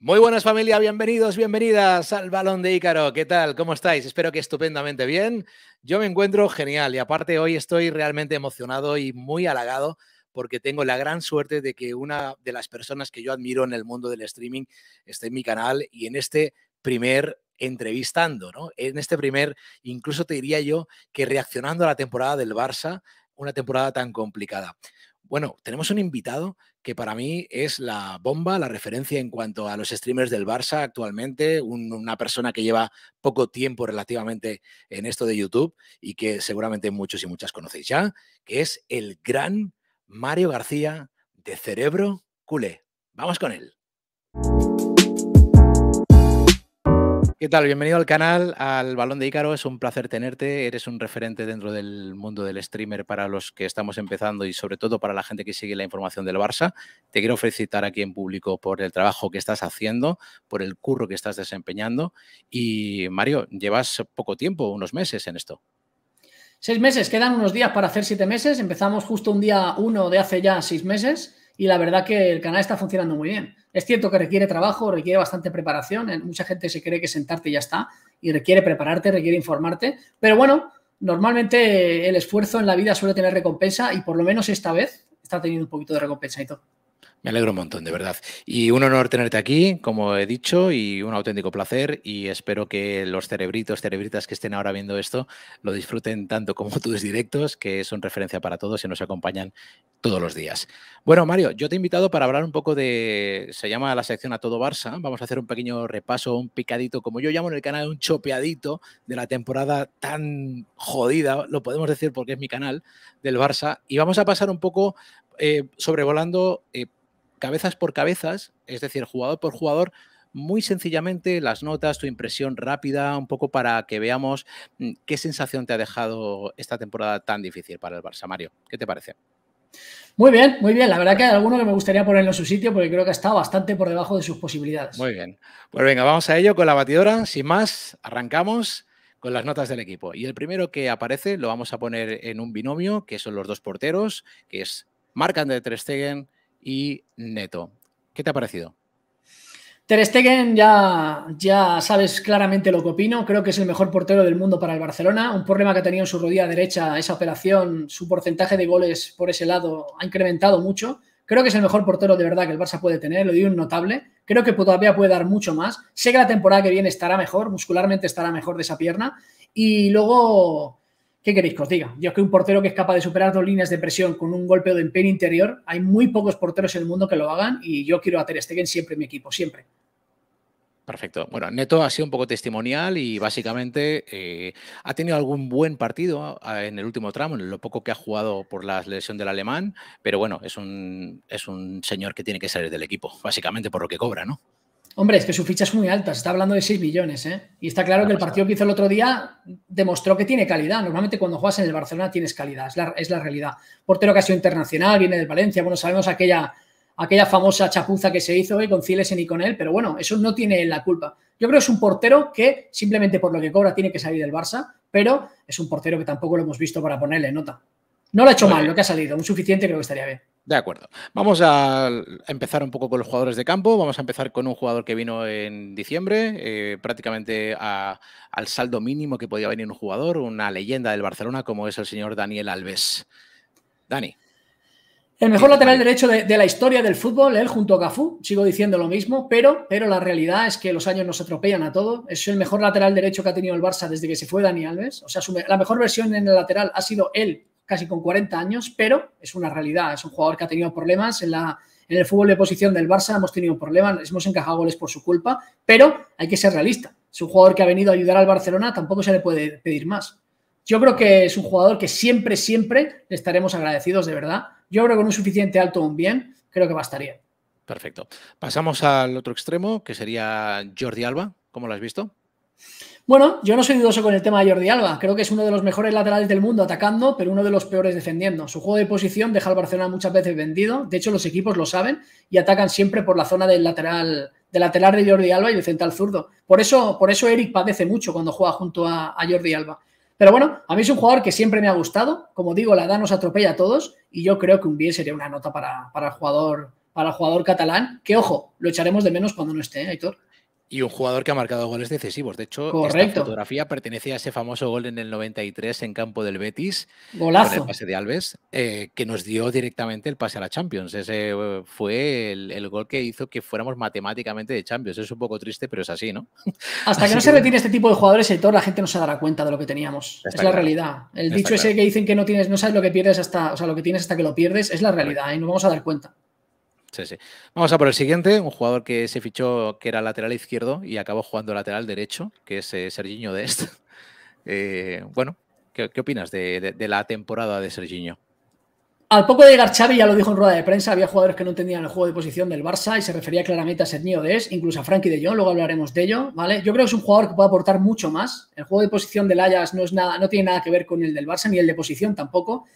Muy buenas familia, bienvenidos, bienvenidas al Balón de Ícaro. ¿Qué tal? ¿Cómo estáis? Espero que estupendamente bien. Yo me encuentro genial y aparte hoy estoy realmente emocionado y muy halagado porque tengo la gran suerte de que una de las personas que yo admiro en el mundo del streaming esté en mi canal y en este primer entrevistando, ¿no? En este primer, incluso te diría yo que reaccionando a la temporada del Barça, una temporada tan complicada. Bueno, tenemos un invitado que para mí es la bomba, la referencia en cuanto a los streamers del Barça actualmente, una persona que lleva poco tiempo relativamente en esto de YouTube y que seguramente muchos y muchas conocéis ya, que es el gran Mario García de Cerebro Culé. Vamos con él. ¿Qué tal? Bienvenido al canal, al Balón de Ícaro. Es un placer tenerte. Eres un referente dentro del mundo del streamer para los que estamos empezando y sobre todo para la gente que sigue la información del Barça. Te quiero felicitar aquí en público por el trabajo que estás haciendo, por el curro que estás desempeñando. Y Mario, llevas poco tiempo, unos meses en esto. Seis meses, quedan unos días para hacer siete meses. Empezamos justo un día uno de hace ya seis meses y la verdad que el canal está funcionando muy bien. Es cierto que requiere trabajo, requiere bastante preparación, eh, mucha gente se cree que sentarte ya está, y requiere prepararte, requiere informarte, pero bueno, normalmente el esfuerzo en la vida suele tener recompensa y por lo menos esta vez está teniendo un poquito de recompensa y todo. Me alegro un montón, de verdad. Y un honor tenerte aquí, como he dicho, y un auténtico placer. Y espero que los cerebritos, cerebritas que estén ahora viendo esto, lo disfruten tanto como tus directos, que son referencia para todos y nos acompañan todos los días. Bueno, Mario, yo te he invitado para hablar un poco de, se llama la sección a todo Barça. Vamos a hacer un pequeño repaso, un picadito, como yo llamo en el canal, un chopeadito de la temporada tan jodida, lo podemos decir porque es mi canal del Barça. Y vamos a pasar un poco eh, sobrevolando. Eh, cabezas por cabezas, es decir, jugador por jugador, muy sencillamente las notas, tu impresión rápida, un poco para que veamos mm, qué sensación te ha dejado esta temporada tan difícil para el Barça. Mario, ¿qué te parece? Muy bien, muy bien. La verdad que hay alguno que me gustaría ponerlo en su sitio porque creo que está bastante por debajo de sus posibilidades. Muy bien. Pues venga, vamos a ello con la batidora. Sin más, arrancamos con las notas del equipo. Y el primero que aparece lo vamos a poner en un binomio, que son los dos porteros, que es marc de Ter y Neto. ¿Qué te ha parecido? Ter Stegen ya, ya sabes claramente lo que opino. Creo que es el mejor portero del mundo para el Barcelona. Un problema que ha tenido en su rodilla derecha esa operación, su porcentaje de goles por ese lado ha incrementado mucho. Creo que es el mejor portero de verdad que el Barça puede tener. Lo digo un notable. Creo que todavía puede dar mucho más. Sé que la temporada que viene estará mejor, muscularmente estará mejor de esa pierna. Y luego ¿Qué queréis que os diga? Yo que un portero que es capaz de superar dos líneas de presión con un golpe de empeño interior, hay muy pocos porteros en el mundo que lo hagan y yo quiero a Ter Stegen siempre en mi equipo, siempre. Perfecto. Bueno, Neto ha sido un poco testimonial y básicamente eh, ha tenido algún buen partido ah, en el último tramo, en lo poco que ha jugado por la lesión del alemán, pero bueno, es un, es un señor que tiene que salir del equipo, básicamente por lo que cobra, ¿no? Hombre, es que su ficha es muy alta, se está hablando de 6 millones, ¿eh? Y está claro que el pues partido que hizo el otro día demostró que tiene calidad. Normalmente cuando juegas en el Barcelona tienes calidad, es la, realidad. Portero que ha sido internacional, viene del Valencia, bueno, sabemos aquella, aquella famosa chapuza que se hizo hoy con Ciles y con él, pero bueno, eso no tiene la culpa. Yo creo que es un portero que simplemente por lo que cobra tiene que salir del Barça, pero es un portero que tampoco lo hemos visto para ponerle nota. No lo ha hecho pues mal, lo que ha salido, un suficiente creo que estaría bien. De acuerdo. Vamos a empezar un poco con los jugadores de campo. Vamos a empezar con un jugador que vino en diciembre, eh, prácticamente al saldo mínimo que podía venir un jugador, una leyenda del Barcelona como es el señor Daniel Alves. Dani. El mejor lateral derecho de, la historia del fútbol, él junto a Cafú, sigo diciendo lo mismo, pero, pero la realidad es que los años nos atropellan a todo. Es el mejor lateral derecho que ha tenido el Barça desde que se fue Dani Alves. O sea, la mejor versión en el lateral ha sido él casi con 40 años, pero es una realidad. Es un jugador que ha tenido problemas en la, en el fútbol de posición del Barça hemos tenido problemas, hemos encajado goles por su culpa, pero hay que ser realista. Es un jugador que ha venido a ayudar al Barcelona, tampoco se le puede pedir más. Yo creo que es un jugador que siempre, siempre le estaremos agradecidos, de verdad. Yo creo que con un suficiente alto un bien, creo que bastaría. Perfecto. Pasamos al otro extremo, que sería Jordi Alba. ¿Cómo lo has visto? Bueno, yo no soy dudoso con el tema de Jordi Alba. Creo que es uno de los mejores laterales del mundo atacando, pero uno de los peores defendiendo. Su juego de posición deja al Barcelona muchas veces vendido. De hecho, los equipos lo saben y atacan siempre por la zona del lateral, del lateral de Jordi Alba y del central zurdo. Por eso, por eso Eric padece mucho cuando juega junto a, Jordi Alba. Pero bueno, a mí es un jugador que siempre me ha gustado. Como digo, la edad nos atropella a todos y yo creo que un bien sería una nota para, para el, jugador, para jugador catalán. Que ojo, lo echaremos de menos cuando no esté, ¿eh, Aitor. Y un jugador que ha marcado goles decisivos. De hecho, Correcto. esta fotografía pertenece a ese famoso gol en el 93 en campo del Betis. Golazo. Con el pase de Alves, eh, que nos dio directamente el pase a la Champions. Ese eh, fue el, gol que hizo que fuéramos matemáticamente de Champions. Es un poco triste, pero es así, ¿no? Hasta que no se retire este tipo de jugadores, todo la gente no se dará cuenta de lo que teníamos. es la realidad. El dicho ese que dicen que no tienes, no sabes lo que pierdes hasta, o sea, lo que tienes hasta que lo pierdes, es la realidad y ¿eh? no vamos a dar cuenta. Sí, sí. Vamos a por el siguiente, un jugador que se fichó que era lateral izquierdo y acabó jugando lateral derecho, que es eh, Serginho Dest. eh, bueno, ¿qué, opinas de, la temporada de Serginho? Al poco de llegar Xavi, ya lo dijo en rueda de prensa, había jugadores que no entendían el juego de posición del Barça y se refería claramente a Sergio Est, incluso a Frankie de Jong, luego hablaremos de ello, ¿vale? Yo creo que es un jugador que puede aportar mucho más. El juego de posición del Ajax no, es nada, no tiene nada que ver con el del Barça, ni el de posición tampoco.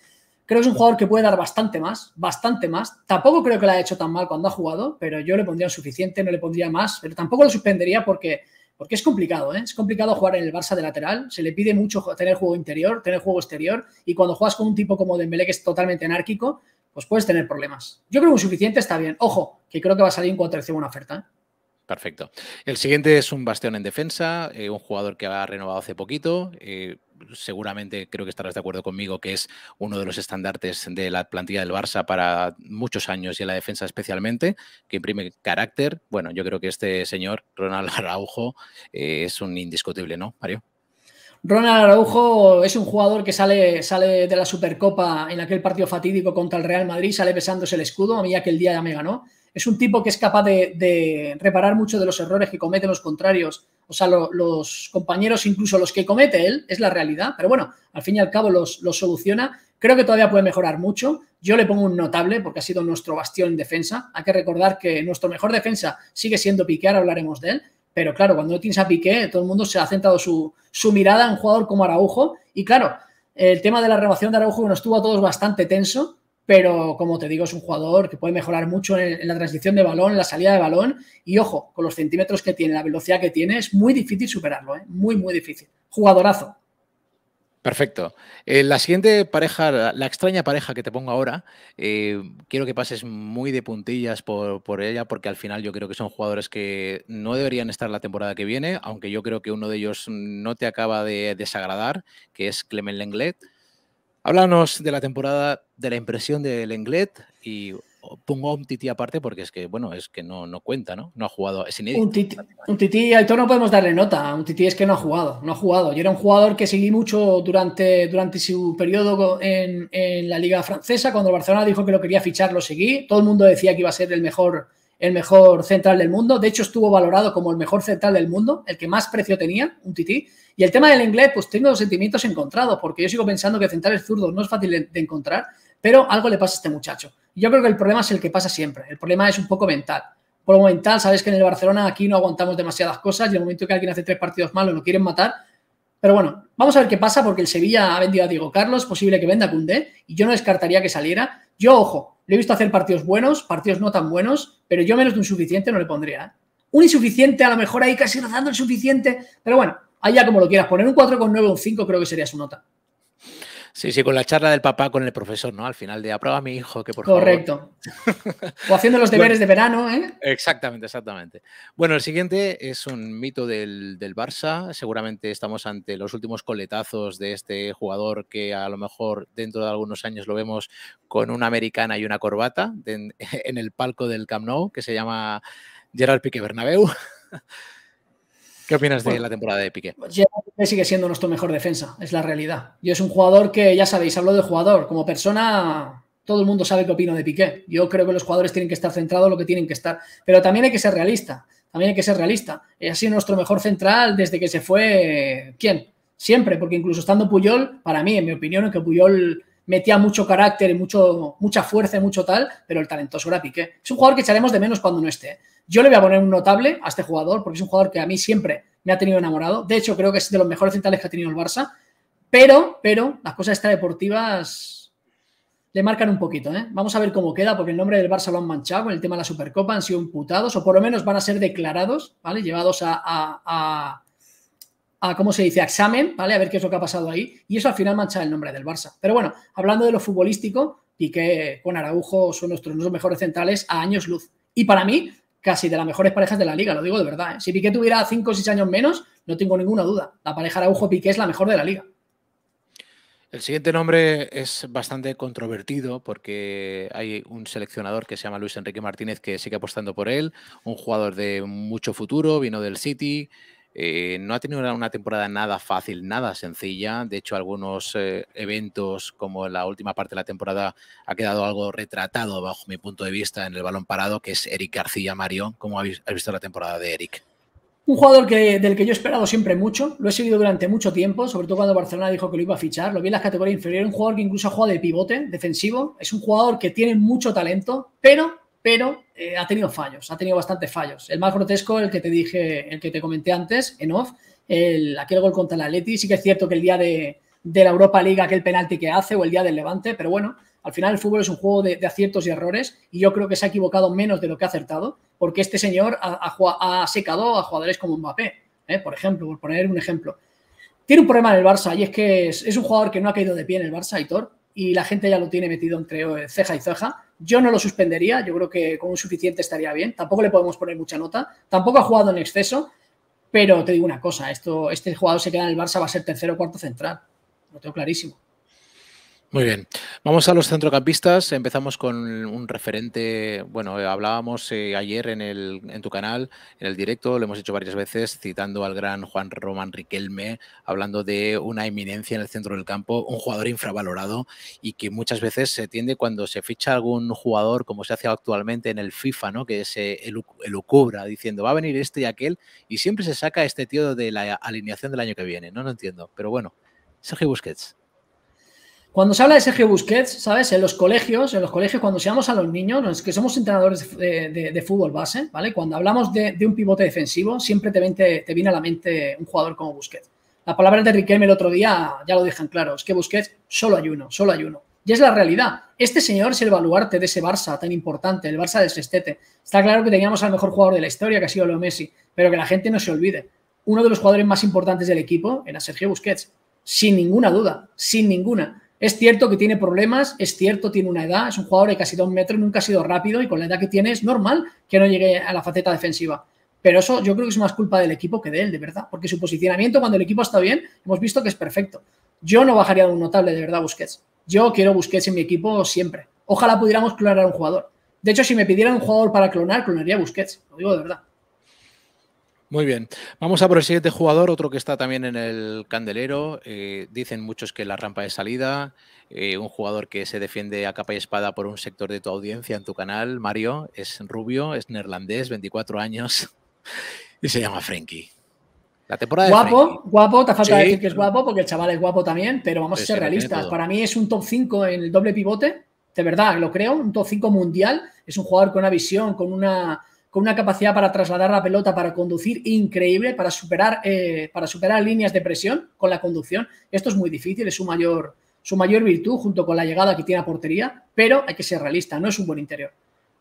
Creo que es un jugador que puede dar bastante más, bastante más. Tampoco creo que lo haya hecho tan mal cuando ha jugado, pero yo le pondría suficiente, no le pondría más, pero tampoco lo suspendería porque, porque es complicado, ¿eh? Es complicado jugar en el Barça de lateral, se le pide mucho tener juego interior, tener juego exterior, y cuando juegas con un tipo como Dembélé, que es totalmente anárquico, pues puedes tener problemas. Yo creo que un suficiente está bien. Ojo, que creo que va a salir en cuanto reciba una oferta, ¿eh? Perfecto. El siguiente es un bastión en defensa, eh, un jugador que ha renovado hace poquito. Eh, seguramente creo que estarás de acuerdo conmigo que es uno de los estandartes de la plantilla del Barça para muchos años y en la defensa especialmente, que imprime carácter. Bueno, yo creo que este señor, Ronald Araujo, eh, es un indiscutible, ¿no, Mario? Ronald Araujo es un jugador que sale, sale de la Supercopa en aquel partido fatídico contra el Real Madrid, sale besándose el escudo, a mí aquel día ya me ganó. Es un tipo que es capaz de, de reparar mucho de los errores que cometen los contrarios o sea, los compañeros, incluso los que comete él, es la realidad, pero bueno, al fin y al cabo los, soluciona. Creo que todavía puede mejorar mucho. Yo le pongo un notable porque ha sido nuestro bastión en defensa. Hay que recordar que nuestro mejor defensa sigue siendo Piqué, ahora hablaremos de él. Pero claro, cuando no tienes a Piqué, todo el mundo se ha centrado su, mirada en un jugador como Araujo. Y claro, el tema de la relación de Araujo nos estuvo a todos bastante tenso pero como te digo, es un jugador que puede mejorar mucho en, la transición de balón, en la salida de balón, y ojo, con los centímetros que tiene, la velocidad que tiene, es muy difícil superarlo, ¿eh? muy, muy difícil. Jugadorazo. Perfecto. Eh, la siguiente pareja, la, extraña pareja que te pongo ahora, eh, quiero que pases muy de puntillas por, por, ella, porque al final yo creo que son jugadores que no deberían estar la temporada que viene, aunque yo creo que uno de ellos no te acaba de desagradar, que es Clement Lenglet. Háblanos de la temporada, de la impresión del Englet y pongo a un tití aparte porque es que, bueno, es que no, no cuenta, ¿no? No ha jugado, es inédito. Un tití, un no podemos darle nota. Un tití es que no ha jugado, no ha jugado. Yo era un jugador que seguí mucho durante, durante su periodo en, la Liga Francesa. Cuando Barcelona dijo que lo quería fichar, lo seguí. Todo el mundo decía que iba a ser el mejor, el mejor central del mundo. De hecho, estuvo valorado como el mejor central del mundo, el que más precio tenía, un tití. Y el tema del inglés, pues tengo los sentimientos encontrados, porque yo sigo pensando que el zurdo no es fácil de, encontrar, pero algo le pasa a este muchacho. Yo creo que el problema es el que pasa siempre, el problema es un poco mental. Por lo mental, sabes que en el Barcelona aquí no aguantamos demasiadas cosas y el momento que alguien hace tres partidos malos lo quieren matar. Pero bueno, vamos a ver qué pasa porque el Sevilla ha vendido a Diego Carlos, posible que venda a Cundé y yo no descartaría que saliera. Yo, ojo, le he visto hacer partidos buenos, partidos no tan buenos, pero yo menos de un suficiente no le pondría. ¿eh? Un insuficiente, a lo mejor ahí casi rozando el suficiente, pero bueno, ahí como lo quieras, poner un 4,9 o un 5 creo que sería su nota. Sí, sí, con la charla del papá con el profesor, ¿no? Al final de aprueba mi hijo, que por favor. Correcto. o haciendo los deberes de verano, ¿eh? Exactamente, exactamente. Bueno, el siguiente es un mito del, Barça. Seguramente estamos ante los últimos coletazos de este jugador que a lo mejor dentro de algunos años lo vemos con una americana y una corbata en, el palco del Camp Nou, que se llama Gerard Pique Bernabeu. ¿Qué opinas de la temporada de pues Piqué? sigue siendo nuestro mejor defensa, es la realidad. Yo es un jugador que, ya sabéis, hablo de jugador. Como persona, todo el mundo sabe qué opino de Piqué. Yo creo que los jugadores tienen que estar centrados en lo que tienen que estar. Pero también hay que ser realista. También hay que ser realista. Eh, ha sido nuestro mejor central desde que se fue. ¿Quién? Siempre, porque incluso estando Puyol, para mí, en mi opinión, que Puyol metía mucho carácter y mucho, mucha fuerza y mucho tal, pero el talentoso era Piqué. Es un jugador que echaremos de menos cuando no esté. Yo le voy a poner un notable a este jugador porque es un jugador que a mí siempre me ha tenido enamorado. De hecho, creo que es de los mejores centrales que ha tenido el Barça. Pero, pero, las cosas extradeportivas le marcan un poquito. ¿eh? Vamos a ver cómo queda, porque el nombre del Barça lo han manchado con el tema de la Supercopa. Han sido imputados, o por lo menos van a ser declarados, ¿vale? Llevados a, a, a ¿cómo se dice?, a examen, ¿vale? A ver qué es lo que ha pasado ahí. Y eso al final mancha el nombre del Barça. Pero bueno, hablando de lo futbolístico, y que con Araujo son nuestros dos mejores centrales a años luz. Y para mí, casi de las mejores parejas de la liga, lo digo de verdad. ¿eh? Si Piqué tuviera 5 o 6 años menos, no tengo ninguna duda. La pareja Araujo-Piqué es la mejor de la liga. El siguiente nombre es bastante controvertido porque hay un seleccionador que se llama Luis Enrique Martínez que sigue apostando por él, un jugador de mucho futuro, vino del City, eh, no ha tenido una temporada nada fácil, nada sencilla. De hecho, algunos eh, eventos, como la última parte de la temporada, ha quedado algo retratado bajo mi punto de vista en el balón parado, que es Eric García Marión. ¿Cómo has visto la temporada de Eric? Un jugador del que yo he esperado siempre mucho, lo he seguido durante mucho tiempo, sobre todo cuando Barcelona dijo que lo iba a fichar, lo vi en las categorías inferiores, un jugador que incluso juega de pivote defensivo, es un jugador que tiene mucho talento, pero, pero eh, ha tenido fallos, ha tenido bastantes fallos. El más grotesco, el que te dije, el que te comenté antes, en off, el, aquel gol contra la Atleti, sí que es cierto que el día de, la Europa League, aquel penalti que hace, o el día del Levante, pero bueno, al final el fútbol es un juego de, aciertos y errores y yo creo que se ha equivocado menos de lo que ha acertado porque este señor ha, secado a jugadores como Mbappé, ¿eh? por ejemplo, por poner un ejemplo. Tiene un problema en el Barça y es que es, un jugador que no ha caído de pie en el Barça, Hitor, y la gente ya lo tiene metido entre ceja y ceja. Yo no lo suspendería, yo creo que con un suficiente estaría bien. Tampoco le podemos poner mucha nota, tampoco ha jugado en exceso, pero te digo una cosa, esto, este jugador se queda en el Barça, va a ser tercero o cuarto central. Lo tengo clarísimo. Muy bien. Vamos a los centrocampistas. Empezamos con un referente. Bueno, eh, hablábamos eh, ayer en, el, en tu canal, en el directo, lo hemos hecho varias veces, citando al gran Juan Román Riquelme, hablando de una eminencia en el centro del campo, un jugador infravalorado y que muchas veces se tiende cuando se ficha algún jugador, como se hace actualmente en el FIFA, ¿no? que se elucubra diciendo va a venir este y aquel, y siempre se saca este tío de la alineación del año que viene. No lo entiendo, pero bueno. Sergio Busquets. Cuando se habla de Sergio Busquets, ¿sabes? En los colegios, en los colegios, cuando seamos a los niños, los que somos entrenadores de, fútbol base, ¿vale? Cuando hablamos de, un pivote defensivo, siempre te, viene a la mente un jugador como Busquets. Las palabras de Riquelme el otro día ya lo dejan claro, es que Busquets solo hay uno, solo hay uno. Y es la realidad. Este señor es el baluarte de ese Barça tan importante, el Barça del Sestete. Está claro que teníamos al mejor jugador de la historia, que ha sido Leo Messi, pero que la gente no se olvide. Uno de los jugadores más importantes del equipo era Sergio Busquets, sin ninguna duda, sin ninguna. Es cierto que tiene problemas, es cierto, tiene una edad, es un jugador de casi dos metros, nunca ha sido rápido y con la edad que tiene es normal que no llegue a la faceta defensiva. Pero eso yo creo que es más culpa del equipo que de él, de verdad, porque su posicionamiento cuando el equipo está bien, hemos visto que es perfecto. Yo no bajaría de un notable, de verdad, Busquets. Yo quiero Busquets en mi equipo siempre. Ojalá pudiéramos clonar a un jugador. De hecho, si me pidieran un jugador para clonar, clonaría Busquets, lo digo de verdad. Muy bien. Vamos a por el siguiente jugador, otro que está también en el candelero. Eh, dicen muchos que la rampa de salida. Eh, un jugador que se defiende a capa y espada por un sector de tu audiencia en tu canal, Mario. Es rubio, es neerlandés, 24 años y se llama Frankie. guapo, guapo, te falta decir que es guapo porque el chaval es guapo también, pero vamos a ser realistas. Para mí es un top 5 en el doble pivote, de verdad, lo creo, un top 5 mundial. Es un jugador con una visión, con una con una capacidad para trasladar la pelota, para conducir increíble, para superar, eh, para superar líneas de presión con la conducción. Esto es muy difícil, es su mayor, su mayor virtud junto con la llegada que tiene a portería, pero hay que ser realista, no es un buen interior.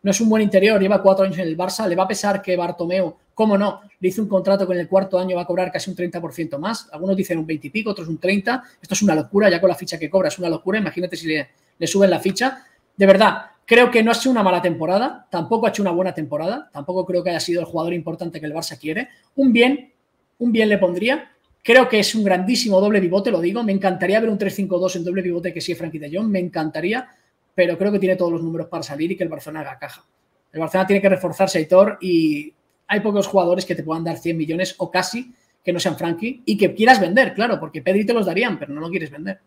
No es un buen interior, lleva cuatro años en el Barça, le va a pesar que Bartomeu, cómo no, le hizo un contrato que en el cuarto año va a cobrar casi un 30% más, algunos dicen un 20 y pico, otros un 30, esto es una locura, ya con la ficha que cobra es una locura, imagínate si le suben la ficha. De verdad, Creo que no ha sido una mala temporada, tampoco ha hecho una buena temporada, tampoco creo que haya sido el jugador importante que el Barça quiere. Un bien, un bien le pondría. Creo que es un grandísimo doble pivote, lo digo. Me encantaría ver un 3-5-2 en doble pivote que sí es Frankie de Jong, me encantaría, pero creo que tiene todos los números para salir y que el Barcelona haga caja. El Barcelona tiene que reforzarse, Aitor, y hay pocos jugadores que te puedan dar 100 millones o casi que no sean Frankie y que quieras vender, claro, porque Pedri te los darían, pero no lo quieres vender.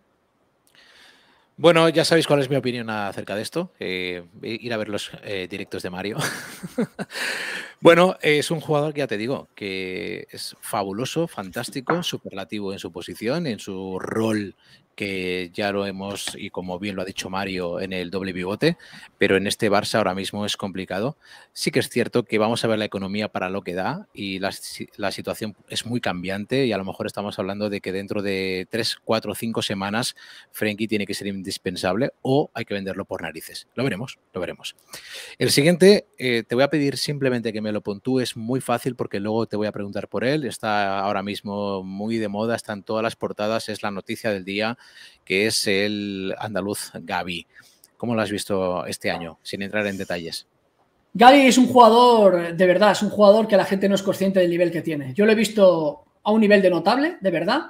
Bueno, ya sabéis cuál es mi opinión acerca de esto. Eh, ir a ver los eh, directos de Mario. bueno, es un jugador que ya te digo, que es fabuloso, fantástico, superlativo en su posición, en su rol que ya lo hemos, y como bien lo ha dicho Mario, en el doble bigote, pero en este Barça ahora mismo es complicado. Sí que es cierto que vamos a ver la economía para lo que da y la, situación es muy cambiante y a lo mejor estamos hablando de que dentro de cuatro o cinco semanas Frenkie tiene que ser indispensable o hay que venderlo por narices. Lo veremos, lo veremos. El siguiente, eh, te voy a pedir simplemente que me lo puntúes muy fácil porque luego te voy a preguntar por él. Está ahora mismo muy de moda, está en todas las portadas, es la noticia del día que es el andaluz Gaby. ¿Cómo lo has visto este año, sin entrar en detalles? Gaby es un jugador, de verdad, es un jugador que la gente no es consciente del nivel que tiene. Yo lo he visto a un nivel de notable, de verdad,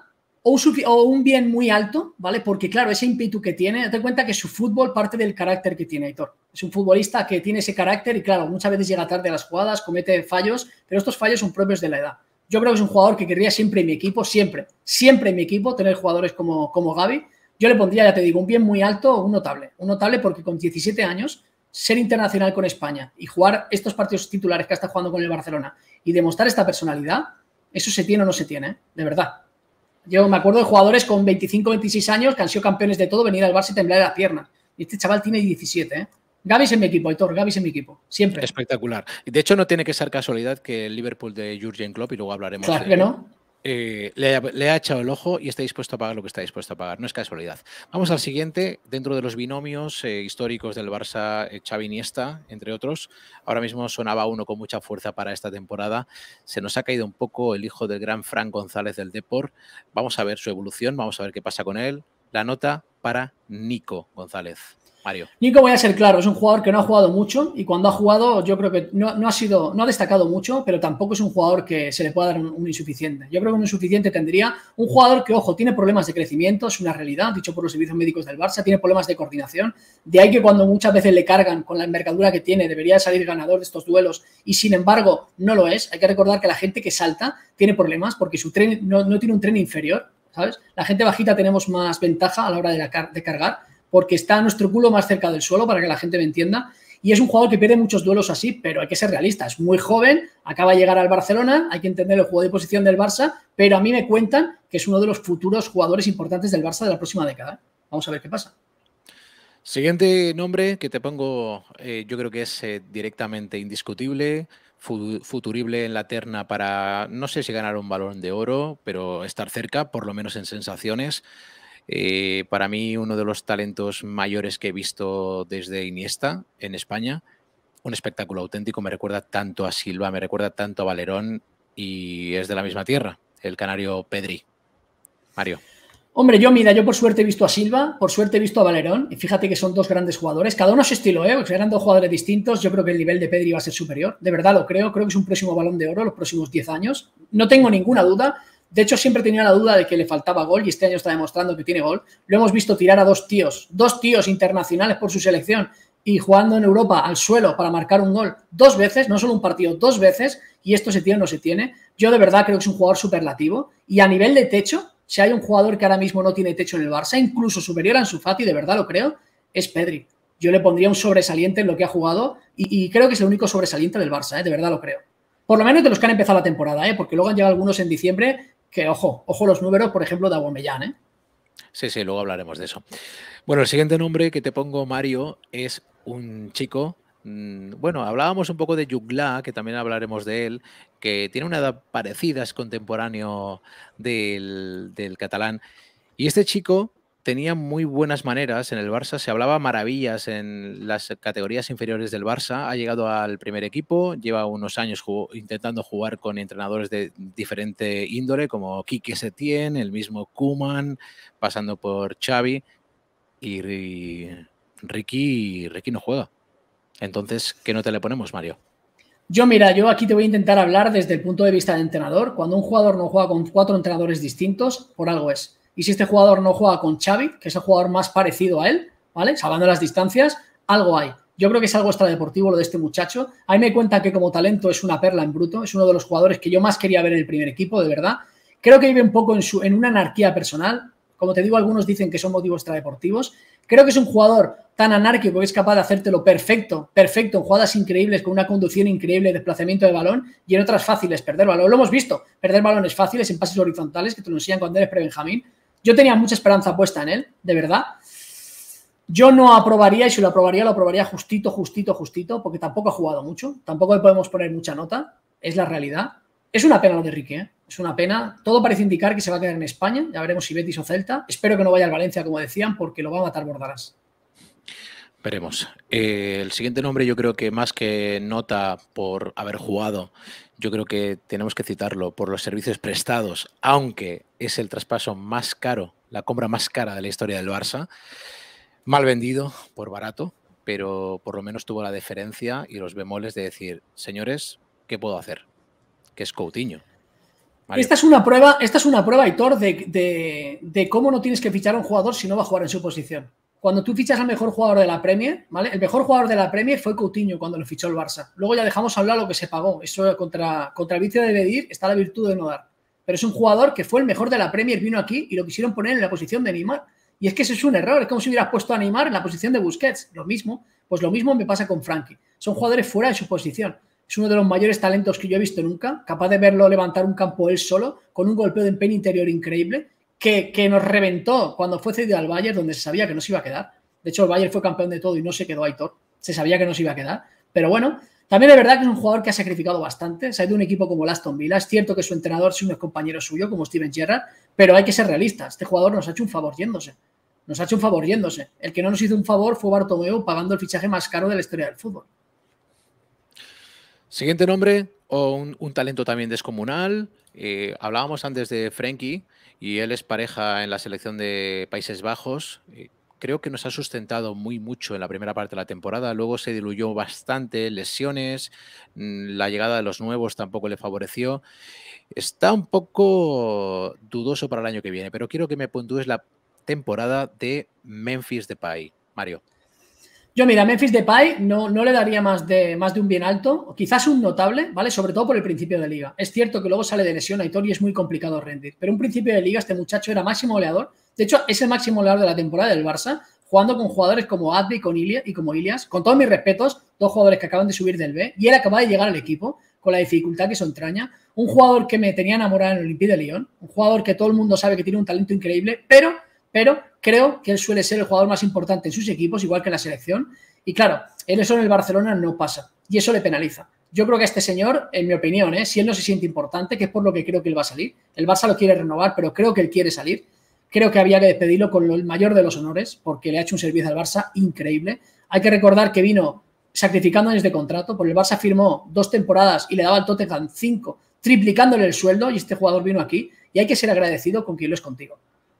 o un, bien muy alto, ¿vale? Porque claro, ese ímpetu que tiene, date cuenta que su fútbol parte del carácter que tiene Aitor. Es un futbolista que tiene ese carácter y claro, muchas veces llega tarde a las jugadas, comete fallos, pero estos fallos son propios de la edad. Yo creo que es un jugador que querría siempre en mi equipo, siempre, siempre en mi equipo, tener jugadores como, como Gaby. Yo le pondría, ya te digo, un bien muy alto, un notable. Un notable porque con 17 años, ser internacional con España y jugar estos partidos titulares que está jugando con el Barcelona y demostrar esta personalidad, eso se tiene o no se tiene, ¿eh? de verdad. Yo me acuerdo de jugadores con 25, 26 años que han sido campeones de todo, venir al Barça y temblar la pierna. Y este chaval tiene 17, ¿eh? Gaby es en mi equipo, Héctor. Gaby es en mi equipo, siempre. Espectacular. De hecho, no tiene que ser casualidad que el Liverpool de Jurgen Klopp, y luego hablaremos claro que no. Eh, le, ha echado el ojo y está dispuesto a pagar lo que está dispuesto a pagar. No es casualidad. Vamos al siguiente. Dentro de los binomios eh, históricos del Barça, Chaviniesta, eh, entre otros, ahora mismo sonaba uno con mucha fuerza para esta temporada. Se nos ha caído un poco el hijo del gran Fran González del Deport. Vamos a ver su evolución, vamos a ver qué pasa con él. La nota para Nico González. Nico, voy a ser claro, es un jugador que no ha jugado mucho y cuando ha jugado, yo creo que no, ha sido, no ha destacado mucho, pero tampoco es un jugador que se le pueda dar un, insuficiente. Yo creo que un insuficiente tendría un jugador que, ojo, tiene problemas de crecimiento, es una realidad, dicho por los servicios médicos del Barça, tiene problemas de coordinación. De ahí que cuando muchas veces le cargan con la envergadura que tiene, debería salir ganador de estos duelos y sin embargo no lo es. Hay que recordar que la gente que salta tiene problemas porque su tren no, tiene un tren inferior, ¿sabes? La gente bajita tenemos más ventaja a la hora de, de cargar porque está nuestro culo más cerca del suelo, para que la gente me entienda. Y es un jugador que pierde muchos duelos así, pero hay que ser realista. Es Muy joven, acaba de llegar al Barcelona, hay que entender el juego de posición del Barça, pero a mí me cuentan que es uno de los futuros jugadores importantes del Barça de la próxima década. Vamos a ver qué pasa. Siguiente nombre que te pongo, eh, yo creo que es eh, directamente indiscutible, futurible en la terna para, no sé si ganar un balón de oro, pero estar cerca, por lo menos en sensaciones. Eh, para mí, uno de los talentos mayores que he visto desde Iniesta en España. Un espectáculo auténtico, me recuerda tanto a Silva, me recuerda tanto a Valerón y es de la misma tierra, el canario Pedri. Mario. Hombre, yo mira, yo por suerte he visto a Silva, por suerte he visto a Valerón, y fíjate que son dos grandes jugadores, cada uno su estilo, ¿eh? eran dos jugadores distintos, yo creo que el nivel de Pedri va a ser superior, de verdad lo creo, creo que es un próximo balón de oro los próximos 10 años, no tengo ninguna duda, de hecho, siempre tenía la duda de que le faltaba gol y este año está demostrando que tiene gol. Lo hemos visto tirar a dos tíos, dos tíos internacionales por su selección y jugando en Europa al suelo para marcar un gol dos veces, no solo un partido, dos veces, y esto se tiene o no se tiene. Yo de verdad creo que es un jugador superlativo y a nivel de techo, si hay un jugador que ahora mismo no tiene techo en el Barça, incluso superior a Ansu Fati, de verdad lo creo, es Pedri. Yo le pondría un sobresaliente en lo que ha jugado y, creo que es el único sobresaliente del Barça, ¿eh? de verdad lo creo. Por lo menos de los que han empezado la temporada, ¿eh? porque luego han llegado algunos en diciembre que ojo, ojo los números, por ejemplo, de Aguamellán, ¿eh? Sí, sí, luego hablaremos de eso. Bueno, el siguiente nombre que te pongo, Mario, es un chico. Mm, bueno, hablábamos un poco de Yugla, que también hablaremos de él, que tiene una edad parecida, es contemporáneo del, del catalán. Y este chico tenía muy buenas maneras en el Barça, se hablaba maravillas en las categorías inferiores del Barça, ha llegado al primer equipo, lleva unos años intentando jugar con entrenadores de diferente índole, como Quique Setién, el mismo Kuman, pasando por Xavi, y, y Ricky, no juega. Entonces, ¿qué no te le ponemos, Mario? Yo, mira, yo aquí te voy a intentar hablar desde el punto de vista del entrenador. Cuando un jugador no juega con cuatro entrenadores distintos, por algo es. Y si este jugador no juega con Xavi, que es el jugador más parecido a él, ¿vale? Salvando las distancias, algo hay. Yo creo que es algo extradeportivo lo de este muchacho. Ahí me cuenta que como talento es una perla en bruto, es uno de los jugadores que yo más quería ver en el primer equipo, de verdad. Creo que vive un poco en, su, en una anarquía personal. Como te digo, algunos dicen que son motivos extradeportivos. Creo que es un jugador tan anárquico que es capaz de hacértelo perfecto, perfecto, en jugadas increíbles, con una conducción increíble, desplazamiento de balón y en otras fáciles, perder balón. Lo hemos visto, perder balones fáciles en pases horizontales, que te lo enseñan cuando eres pre-Benjamín. Yo tenía mucha esperanza puesta en él, de verdad. Yo no aprobaría, y si lo aprobaría, lo aprobaría justito, justito, justito, porque tampoco ha jugado mucho, tampoco le podemos poner mucha nota, es la realidad. Es una pena lo de Rique, ¿eh? es una pena. Todo parece indicar que se va a quedar en España, ya veremos si Betis o Celta. Espero que no vaya al Valencia, como decían, porque lo va a matar Bordarás. Veremos. Eh, el siguiente nombre yo creo que más que nota por haber jugado yo creo que tenemos que citarlo por los servicios prestados, aunque es el traspaso más caro, la compra más cara de la historia del Barça. Mal vendido por barato, pero por lo menos tuvo la deferencia y los bemoles de decir, señores, ¿qué puedo hacer? Que es Coutinho. Esta es una prueba, esta es una prueba, Hitor, de cómo no tienes que fichar a un jugador si no va a jugar en su posición. Cuando tú fichas al mejor jugador de la Premier, ¿vale? El mejor jugador de la Premier fue Coutinho cuando lo fichó el Barça. Luego ya dejamos hablar lo que se pagó. Eso contra, contra el vicio de Bedir está la virtud de no dar. Pero es un jugador que fue el mejor de la Premier, vino aquí y lo quisieron poner en la posición de Neymar. Y es que ese es un error. Es como si hubieras puesto a Neymar en la posición de Busquets. Lo mismo. Pues lo mismo me pasa con Frankie. Son jugadores fuera de su posición es uno de los mayores talentos que yo he visto nunca, capaz de verlo levantar un campo él solo, con un golpeo de empeño interior increíble, que, nos reventó cuando fue cedido al Bayern, donde se sabía que no se iba a quedar. De hecho, el Bayern fue campeón de todo y no se quedó Aitor. Se sabía que no se iba a quedar. Pero bueno, también es verdad que es un jugador que ha sacrificado bastante. Se ha ido un equipo como Laston Aston Villa. Es cierto que su entrenador es un compañero suyo, como Steven Gerrard, pero hay que ser realistas. Este jugador nos ha hecho un favor yéndose. Nos ha hecho un favor yéndose. El que no nos hizo un favor fue Bartomeu pagando el fichaje más caro de la historia del fútbol. Siguiente nombre, o un, talento también descomunal. Eh, hablábamos antes de Frenkie y él es pareja en la selección de Países Bajos. Creo que nos ha sustentado muy mucho en la primera parte de la temporada, luego se diluyó bastante, lesiones, mm, la llegada de los nuevos tampoco le favoreció. Está un poco dudoso para el año que viene, pero quiero que me puntúes la temporada de Memphis Depay. Mario. Yo, mira, Memphis Depay no, no le daría más de, más de un bien alto, quizás un notable, ¿vale? Sobre todo por el principio de liga. Es cierto que luego sale de lesión Aitor y es muy complicado rendir, pero un principio de liga este muchacho era máximo goleador. De hecho, es el máximo goleador de la temporada del Barça, jugando con jugadores como Adri con y como Ilias. Con todos mis respetos, dos jugadores que acaban de subir del B, y él acaba de llegar al equipo con la dificultad que se entraña. Un jugador que me tenía enamorado en el de Lyon, un jugador que todo el mundo sabe que tiene un talento increíble, pero pero creo que él suele ser el jugador más importante en sus equipos, igual que en la selección. Y claro, él eso en el Barcelona no pasa y eso le penaliza. Yo creo que este señor, en mi opinión, ¿eh? si él no se siente importante, que es por lo que creo que él va a salir, el Barça lo quiere renovar, pero creo que él quiere salir. Creo que había que despedirlo con el mayor de los honores, porque le ha hecho un servicio al Barça increíble. Hay que recordar que vino sacrificando años de contrato, porque el Barça firmó dos temporadas y le daba al Tottenham cinco, triplicándole el sueldo, y este jugador vino aquí, y hay que ser agradecido con quien lo es contigo.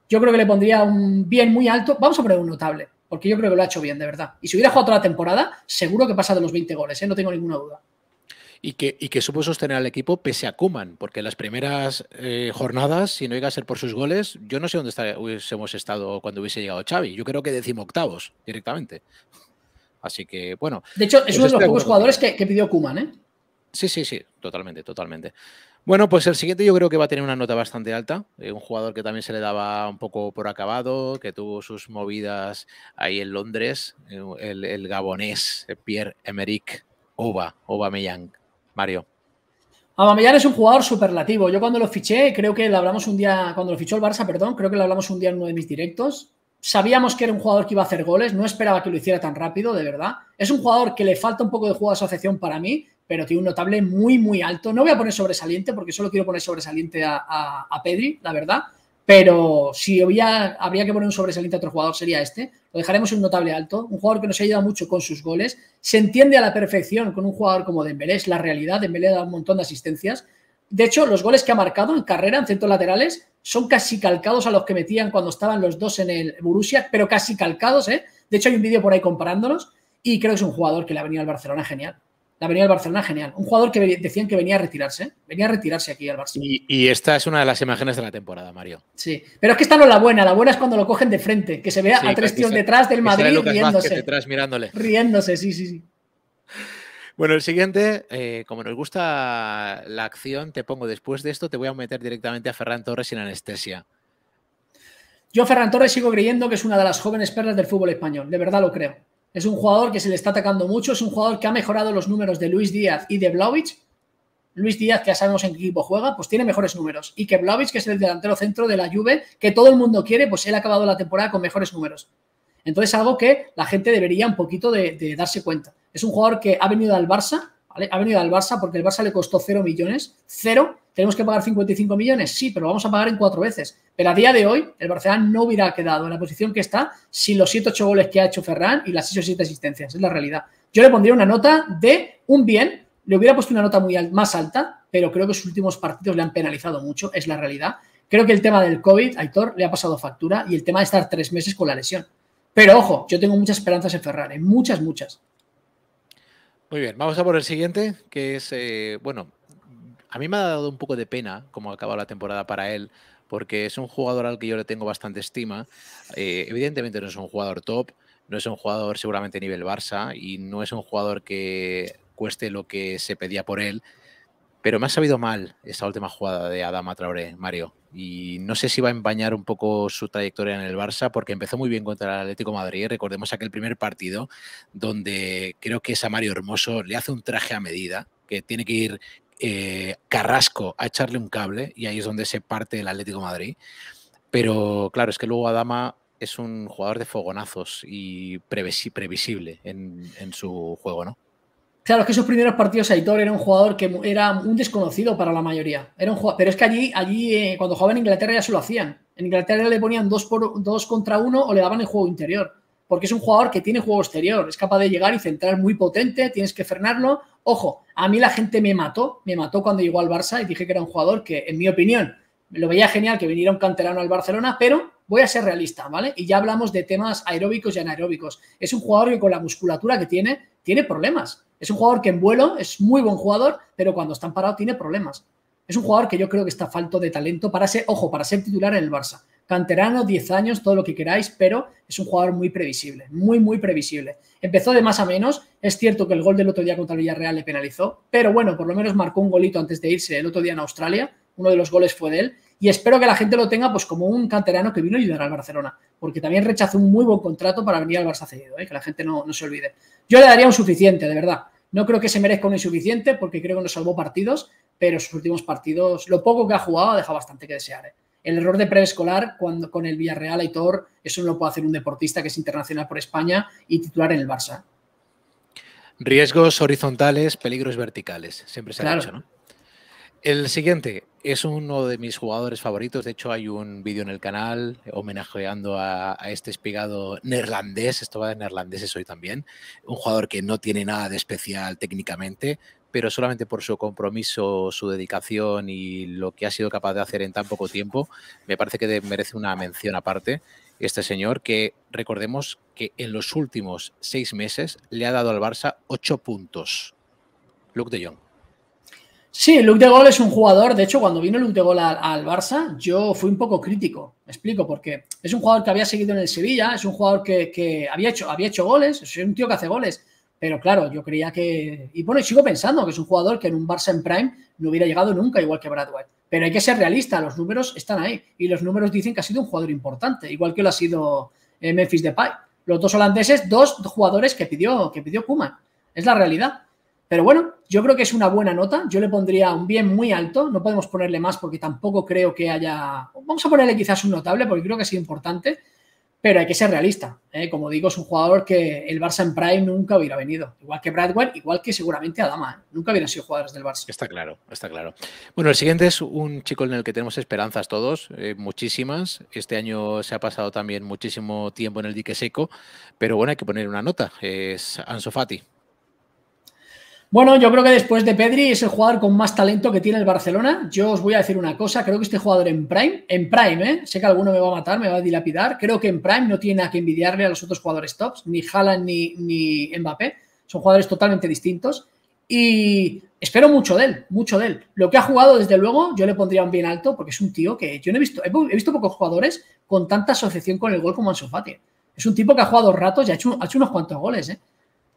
Yo creo que le pondría un bien muy alto. Vamos a poner un notable, porque yo creo que lo ha hecho bien, de verdad. Y si hubiera jugado toda la temporada, seguro que pasa de los 20 goles, ¿eh? no tengo ninguna duda. Y que, supo sostener al equipo pese a Kuman, porque las primeras eh, jornadas, si no llega a ser por sus goles, yo no sé dónde hubiésemos estado cuando hubiese llegado Xavi. Yo creo que decimoctavos directamente. Así que, bueno. De hecho, es pues uno de los este pocos jugadores que, que pidió Kuman, ¿eh? Sí, sí, sí, totalmente, totalmente. Bueno, pues el siguiente yo creo que va a tener una nota bastante alta. Eh, un jugador que también se le daba un poco por acabado, que tuvo sus movidas ahí en Londres, eh, el, gabonés eh, Pierre Emerick Oba, Oba Mario. Aubameyang es un jugador superlativo. Yo cuando lo fiché, creo que lo hablamos un día, cuando lo fichó el Barça, perdón, creo que lo hablamos un día en uno de mis directos. Sabíamos que era un jugador que iba a hacer goles, no esperaba que lo hiciera tan rápido, de verdad. Es un jugador que le falta un poco de juego de asociación para mí, pero tiene un notable muy, muy alto. No voy a poner sobresaliente porque solo quiero poner sobresaliente a, a, Pedri, la verdad. Pero si había, habría que poner un sobresaliente a otro jugador, sería este. Lo dejaremos un notable alto. Un jugador que nos ha ayudado mucho con sus goles. Se entiende a la perfección con un jugador como Dembélé. Es la realidad. Dembélé da un montón de asistencias. De hecho, los goles que ha marcado en carrera, en centros laterales, son casi calcados a los que metían cuando estaban los dos en el Borussia, pero casi calcados, ¿eh? De hecho, hay un vídeo por ahí comparándolos. Y creo que es un jugador que le ha venido al Barcelona genial la venía del Barcelona genial. Un jugador que decían que venía a retirarse. ¿eh? Venía a retirarse aquí al Barcelona. Y, esta es una de las imágenes de la temporada, Mario. Sí, pero es que esta no es la buena. La buena es cuando lo cogen de frente, que se vea a tres tíos detrás del Madrid riéndose. Detrás mirándole. Riéndose, sí, sí, sí. Bueno, el siguiente, eh, como nos gusta la acción, te pongo después de esto, te voy a meter directamente a Ferran Torres sin anestesia. Yo, Ferran Torres, sigo creyendo que es una de las jóvenes perlas del fútbol español. De verdad lo creo. Es un jugador que se le está atacando mucho, es un jugador que ha mejorado los números de Luis Díaz y de Blauvić. Luis Díaz, que ya sabemos en qué equipo juega, pues tiene mejores números. Y que Blauvić, que es el delantero centro de la Juve, que todo el mundo quiere, pues él ha acabado la temporada con mejores números. Entonces, algo que la gente debería un poquito de darse cuenta. Es un jugador que ha venido al Barça ha venido al Barça porque el Barça le costó 0 millones, cero. ¿Tenemos que pagar 55 millones? Sí, pero vamos a pagar en cuatro veces. Pero a día de hoy, el Barcelona no hubiera quedado en la posición que está sin los 7-8 goles que ha hecho Ferran y las 6 o 7 asistencias. Es la realidad. Yo le pondría una nota de un bien. Le hubiera puesto una nota muy más alta, pero creo que sus últimos partidos le han penalizado mucho. Es la realidad. Creo que el tema del COVID, Aitor, le ha pasado factura y el tema de estar tres meses con la lesión. Pero ojo, yo tengo muchas esperanzas en Ferran, en ¿eh? muchas, muchas. Muy bien, vamos a por el siguiente, que es, eh, bueno, a mí me ha dado un poco de pena cómo ha acabado la temporada para él, porque es un jugador al que yo le tengo bastante estima. Eh, evidentemente no es un jugador top, no es un jugador seguramente nivel Barça y no es un jugador que cueste lo que se pedía por él, pero me ha sabido mal esa última jugada de Adama Traoré, Mario y no sé si va a empañar un poco su trayectoria en el Barça, porque empezó muy bien contra el Atlético de Madrid. Recordemos aquel primer partido donde creo que es a Mario Hermoso, le hace un traje a medida, que tiene que ir eh, Carrasco a echarle un cable, y ahí es donde se parte el Atlético Madrid. Pero claro, es que luego Adama es un jugador de fogonazos y previsible en su juego, ¿no? Claro, es que esos primeros partidos Aitor era un jugador que era un desconocido para la mayoría. Era un pero es que allí, allí eh, cuando jugaba en Inglaterra ya se lo hacían. En Inglaterra le ponían dos, por, dos contra uno o le daban el juego interior. Porque es un jugador que tiene juego exterior, es capaz de llegar y centrar muy potente, tienes que frenarlo. Ojo, a mí la gente me mató, me mató cuando llegó al Barça y dije que era un jugador que, en mi opinión, lo veía genial que viniera un canterano al Barcelona, pero voy a ser realista, ¿vale? Y ya hablamos de temas aeróbicos y anaeróbicos. Es un jugador que con la musculatura que tiene, tiene problemas es un jugador que en vuelo es muy buen jugador, pero cuando está parado tiene problemas. Es un jugador que yo creo que está falto de talento para ser, ojo, para ser titular en el Barça. Canterano, 10 años, todo lo que queráis, pero es un jugador muy previsible, muy, muy previsible. Empezó de más a menos, es cierto que el gol del otro día contra Villarreal le penalizó, pero bueno, por lo menos marcó un golito antes de irse el otro día en Australia, uno de los goles fue de él, y espero que la gente lo tenga pues como un canterano que vino a ayudar al Barcelona, porque también rechazó un muy buen contrato para venir al Barça cedido, ¿eh? que la gente no, se olvide. Yo le daría un suficiente, de verdad. No creo que se merezca un insuficiente porque creo que nos salvó partidos, pero sus últimos partidos, lo poco que ha jugado, deja bastante que desear. ¿eh? El error de preescolar cuando, con el Villarreal, Aitor, eso no lo puede hacer un deportista que es internacional por España y titular en el Barça. Riesgos horizontales, peligros verticales, siempre se ha dicho, ¿no? El siguiente es uno de mis jugadores favoritos. De hecho, hay un vídeo en el canal homenajeando a, este espigado neerlandés. Esto va de neerlandés. hoy también. Un jugador que no tiene nada de especial técnicamente, pero solamente por su compromiso, su dedicación y lo que ha sido capaz de hacer en tan poco tiempo, me parece que merece una mención aparte. Este señor que recordemos que en los últimos seis meses le ha dado al Barça ocho puntos. Luke de Jong. Sí, Luke de Gol es un jugador. De hecho, cuando vino Luke de Gol al, Barça, yo fui un poco crítico. explico, porque es un jugador que había seguido en el Sevilla, es un jugador que, había, hecho, había hecho goles, es un tío que hace goles. Pero claro, yo creía que. Y bueno, sigo pensando que es un jugador que en un Barça en Prime no hubiera llegado nunca, igual que Brad Pero hay que ser realista, los números están ahí. Y los números dicen que ha sido un jugador importante, igual que lo ha sido eh, Memphis Depay. Los dos holandeses, dos jugadores que pidió, que pidió Kuman. Es la realidad. Pero bueno, yo creo que es una buena nota. Yo le pondría un bien muy alto. No podemos ponerle más porque tampoco creo que haya. Vamos a ponerle quizás un notable porque creo que es importante. Pero hay que ser realista. ¿eh? Como digo, es un jugador que el Barça en Prime nunca hubiera venido. Igual que Bradwell, igual que seguramente Adama. ¿eh? Nunca hubieran sido jugadores del Barça. Está claro, está claro. Bueno, el siguiente es un chico en el que tenemos esperanzas todos, eh, muchísimas. Este año se ha pasado también muchísimo tiempo en el dique seco. Pero bueno, hay que poner una nota. Es Ansofati. Fati. Bueno, yo creo que después de Pedri es el jugador con más talento que tiene el Barcelona. Yo os voy a decir una cosa, creo que este jugador en Prime, en Prime, ¿eh? sé que alguno me va a matar, me va a dilapidar, creo que en Prime no tiene a que envidiarle a los otros jugadores tops, ni Haaland ni, ni Mbappé, son jugadores totalmente distintos y espero mucho de él, mucho de él. Lo que ha jugado, desde luego, yo le pondría un bien alto porque es un tío que yo no he visto, he, visto pocos jugadores con tanta asociación con el gol como Ansu Fati. Es un tipo que ha jugado ratos y ha hecho, ha hecho unos cuantos goles, ¿eh?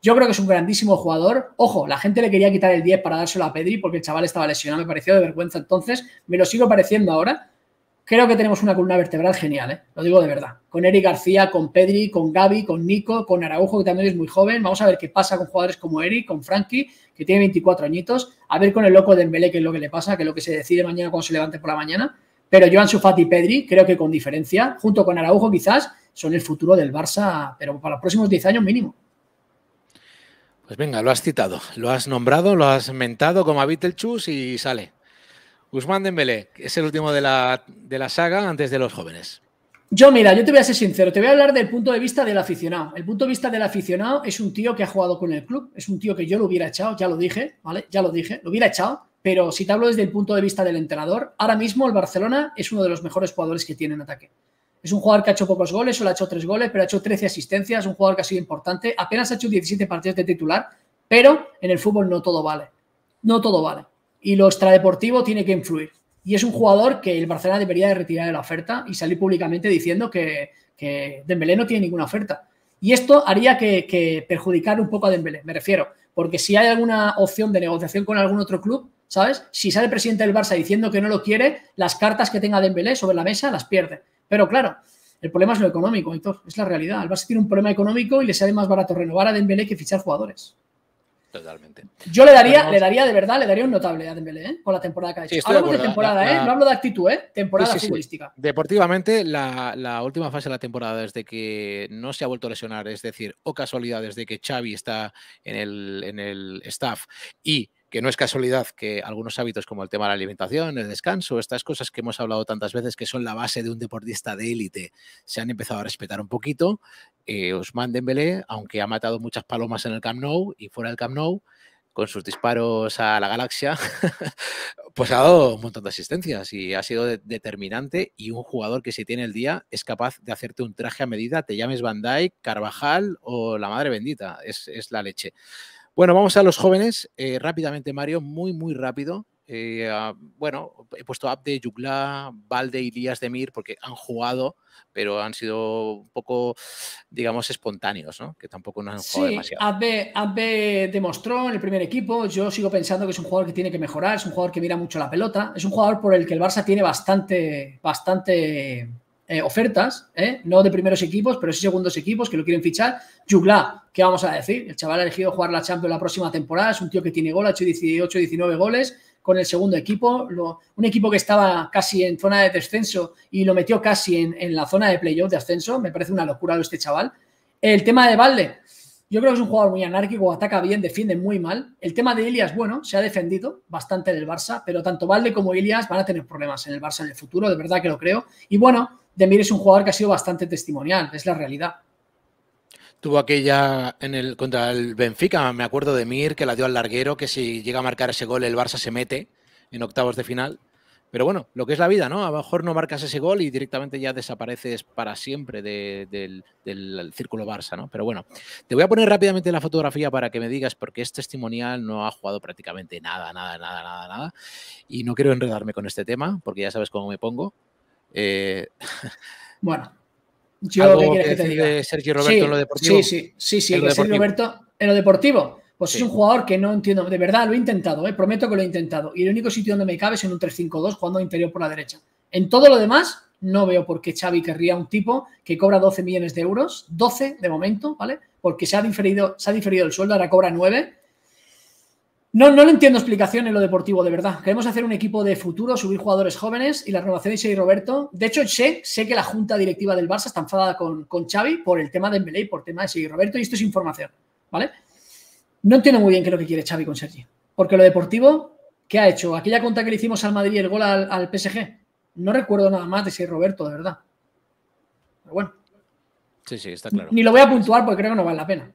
Yo creo que es un grandísimo jugador. Ojo, la gente le quería quitar el 10 para dárselo a Pedri porque el chaval estaba lesionado, me pareció de vergüenza entonces, me lo sigo pareciendo ahora. Creo que tenemos una columna vertebral genial, ¿eh? lo digo de verdad. Con Eric García, con Pedri, con Gaby, con Nico, con Araujo, que también es muy joven. Vamos a ver qué pasa con jugadores como Eric, con Frankie, que tiene 24 añitos. A ver con el loco de Mbele qué es lo que le pasa, qué es lo que se decide mañana cuando se levante por la mañana. Pero Joan Sufati y Pedri, creo que con diferencia, junto con Araujo quizás, son el futuro del Barça, pero para los próximos 10 años mínimo. Pues venga, lo has citado, lo has nombrado, lo has mentado como a Chus y sale. Guzmán Dembélé, es el último de la, de la saga antes de los jóvenes. Yo, mira, yo te voy a ser sincero, te voy a hablar del punto de vista del aficionado. El punto de vista del aficionado es un tío que ha jugado con el club, es un tío que yo lo hubiera echado, ya lo dije, ¿vale? Ya lo dije, lo hubiera echado, pero si te hablo desde el punto de vista del entrenador, ahora mismo el Barcelona es uno de los mejores jugadores que tiene en ataque. Es un jugador que ha hecho pocos goles, solo ha hecho tres goles, pero ha hecho 13 asistencias, un jugador que ha sido importante. Apenas ha hecho 17 partidos de titular, pero en el fútbol no todo vale. No todo vale. Y lo extradeportivo tiene que influir. Y es un jugador que el Barcelona debería de retirar de la oferta y salir públicamente diciendo que, que Dembélé no tiene ninguna oferta. Y esto haría que, que perjudicar un poco a Dembélé, me refiero. Porque si hay alguna opción de negociación con algún otro club, ¿sabes? Si sale el presidente del Barça diciendo que no lo quiere, las cartas que tenga Dembélé sobre la mesa las pierde. Pero claro, el problema es lo económico, Héctor, es la realidad. El Barça tiene un problema económico y le sale más barato renovar a Dembélé que fichar jugadores. Totalmente. Yo le daría, le daría de verdad, le daría un notable a Dembélé ¿eh? con la temporada que ha hecho. Hablamos de, ¿eh? temporada, ¿eh? No hablo de actitud, ¿eh? Temporada futbolística. Deportivamente, la, última fase de la temporada, desde que no se ha vuelto a lesionar, es decir, o casualidad, desde que Xavi está en el, en el staff y que no es casualidad que algunos hábitos como el tema de la alimentación, el descanso, estas cosas que hemos hablado tantas veces que son la base de un deportista de élite, se han empezado a respetar un poquito. Eh, Osman Dembélé, aunque ha matado muchas palomas en el Camp Nou y fuera del Camp Nou, con sus disparos a la galaxia, pues ha dado un montón de asistencias y ha sido determinante y un jugador que si tiene el día es capaz de hacerte un traje a medida, te llames Van Carvajal o la madre bendita, es, es la leche. Bueno, vamos a los jóvenes. Eh, rápidamente, Mario, muy, muy rápido. Eh, ah, bueno, he puesto Abde, Yugla, Valde y Díaz de Mir porque han jugado, pero han sido un poco, digamos, espontáneos, ¿no? Que tampoco no han jugado demasiado. Abde, Abde demostró en el primer equipo. Yo sigo pensando que es un jugador que tiene que mejorar, es un jugador que mira mucho la pelota, es un jugador por el que el Barça tiene bastante, bastante eh, ofertas, no de primeros equipos, pero sí segundos equipos que lo quieren fichar. Jugla, ¿qué vamos a decir? El chaval ha elegido jugar la Champions la próxima temporada, es un tío que tiene gol, ha hecho 18, 19 goles con el segundo equipo, un equipo que estaba casi en zona de descenso y lo metió casi en, la zona de playoff de ascenso, me parece una locura lo este chaval. El tema de Valde, yo creo que es un jugador muy anárquico, ataca bien, defiende muy mal. El tema de Ilias, bueno, se ha defendido bastante en el Barça, pero tanto Valde como Ilias van a tener problemas en el Barça en el futuro, de verdad que lo creo. Y bueno, Demir es un jugador que ha sido bastante testimonial, es la realidad. Tuvo aquella en el, contra el Benfica, me acuerdo de Mir, que la dio al larguero, que si llega a marcar ese gol el Barça se mete en octavos de final. Pero bueno, lo que es la vida, ¿no? A lo mejor no marcas ese gol y directamente ya desapareces para siempre del, círculo Barça, ¿no? Pero bueno, te voy a poner rápidamente la fotografía para que me digas, porque es testimonial, no ha jugado prácticamente nada, nada, nada, nada, nada. Y no quiero enredarme con este tema, porque ya sabes cómo me pongo. Eh, bueno, yo, que, te Sergio Roberto en lo deportivo. Sí, sí, sí, sí. Sergio Roberto en lo deportivo. Pues es un jugador que no entiendo. De verdad, lo he intentado, eh, prometo que lo he intentado. Y el único sitio donde me cabe es en un 3-5-2 jugando interior por la derecha. En todo lo demás, no veo por qué Xavi querría un tipo que cobra 12 millones de euros, 12 de momento, ¿vale? Porque se ha diferido, se ha diferido el sueldo, ahora cobra 9 no, no le entiendo explicación en lo deportivo, de verdad. Queremos hacer un equipo de futuro, subir jugadores jóvenes y la renovación de Sergi Roberto. De hecho, sé, que la junta directiva del Barça está enfadada con, con Xavi por el tema de Mbeley, por el tema de Sergi Roberto y esto es información, ¿vale? No entiendo muy bien qué es lo que quiere Xavi con Sergi. Porque lo deportivo, ¿qué ha hecho? Aquella cuenta que le hicimos al Madrid, y el gol al, PSG. No recuerdo nada más de Sergi Roberto, de verdad. Pero bueno. Sí, sí, está claro. Ni lo voy a puntuar porque creo que no vale la pena.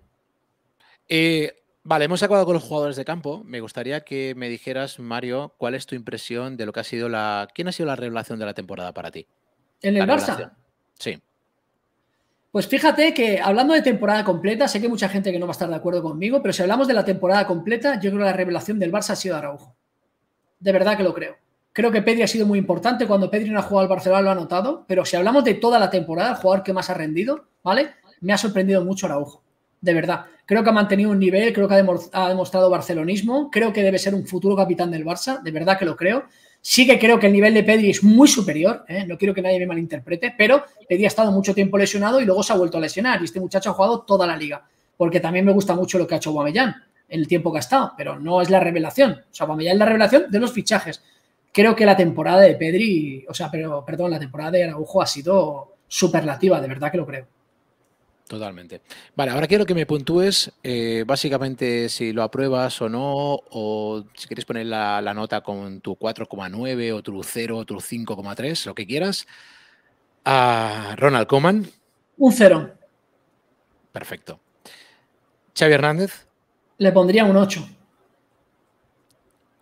Eh, Vale, hemos acabado con los jugadores de campo. Me gustaría que me dijeras, Mario, cuál es tu impresión de lo que ha sido la. ¿Quién ha sido la revelación de la temporada para ti? ¿En el Barça? Sí. Pues fíjate que hablando de temporada completa, sé que hay mucha gente que no va a estar de acuerdo conmigo, pero si hablamos de la temporada completa, yo creo que la revelación del Barça ha sido Araujo. De verdad que lo creo. Creo que Pedri ha sido muy importante. Cuando Pedri no ha jugado al Barcelona lo ha notado, pero si hablamos de toda la temporada, el jugador que más ha rendido, ¿vale? Me ha sorprendido mucho Araujo de verdad. Creo que ha mantenido un nivel, creo que ha, demostrado barcelonismo, creo que debe ser un futuro capitán del Barça, de verdad que lo creo. Sí que creo que el nivel de Pedri es muy superior, ¿eh? no quiero que nadie me malinterprete, pero Pedri ha estado mucho tiempo lesionado y luego se ha vuelto a lesionar y este muchacho ha jugado toda la liga, porque también me gusta mucho lo que ha hecho en el tiempo que ha estado, pero no es la revelación. O sea, Guamellán es la revelación de los fichajes. Creo que la temporada de Pedri, o sea, pero, perdón, la temporada de Araujo ha sido superlativa, de verdad que lo creo. Totalmente. Vale, ahora quiero que me puntúes eh, básicamente si lo apruebas o no, o si quieres poner la, nota con tu 4,9 o tu 0 o tu 5,3, lo que quieras, a Ronald Coman. Un 0. Perfecto. Xavi Hernández. Le pondría un 8.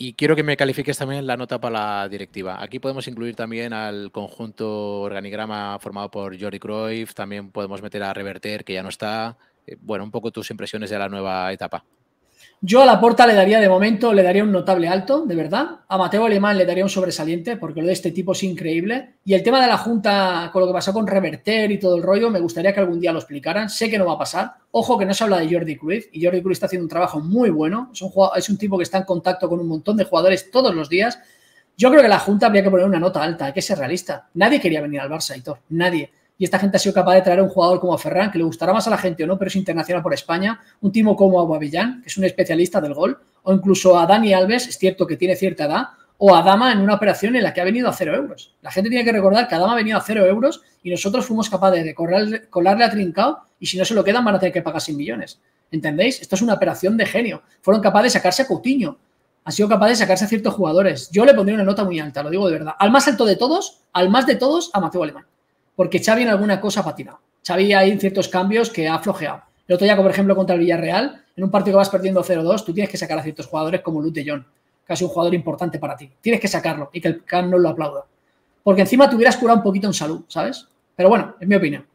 Y quiero que me califiques también la nota para la directiva. Aquí podemos incluir también al conjunto organigrama formado por Jordi Cruyff, también podemos meter a Reverter, que ya no está. Eh, bueno, un poco tus impresiones de la nueva etapa. Yo a la porta le daría de momento, le daría un notable alto, de verdad. A Mateo Alemán le daría un sobresaliente, porque lo de este tipo es increíble. Y el tema de la Junta, con lo que pasó con Reverter y todo el rollo, me gustaría que algún día lo explicaran. Sé que no va a pasar. Ojo que no se habla de Jordi Cruz, y Jordi Cruz está haciendo un trabajo muy bueno. Es un, tipo que está en contacto con un montón de jugadores todos los días. Yo creo que la Junta habría que poner una nota alta, hay que ser realista. Nadie quería venir al Barça, todo. Nadie y esta gente ha sido capaz de traer un jugador como Ferran, que le gustará más a la gente o no, pero es internacional por España, un timo como Aguavillán, que es un especialista del gol, o incluso a Dani Alves, es cierto que tiene cierta edad, o a Dama en una operación en la que ha venido a cero euros. La gente tiene que recordar que Adama ha venido a cero euros y nosotros fuimos capaces de colarle a Trincao y si no se lo quedan van a tener que pagar 100 millones. ¿Entendéis? Esto es una operación de genio. Fueron capaces de sacarse a Coutinho. Han sido capaces de sacarse a ciertos jugadores. Yo le pondría una nota muy alta, lo digo de verdad. Al más alto de todos, al más de todos, a Mateo Alemán porque Xavi en alguna cosa ha patinado. Xavi hay ciertos cambios que ha flojeado. El otro día, por ejemplo, contra el Villarreal, en un partido que vas perdiendo 0-2, tú tienes que sacar a ciertos jugadores como de John, casi un jugador importante para ti. Tienes que sacarlo y que el can no lo aplauda. Porque encima te hubieras curado un poquito en salud, ¿sabes? Pero bueno, es mi opinión.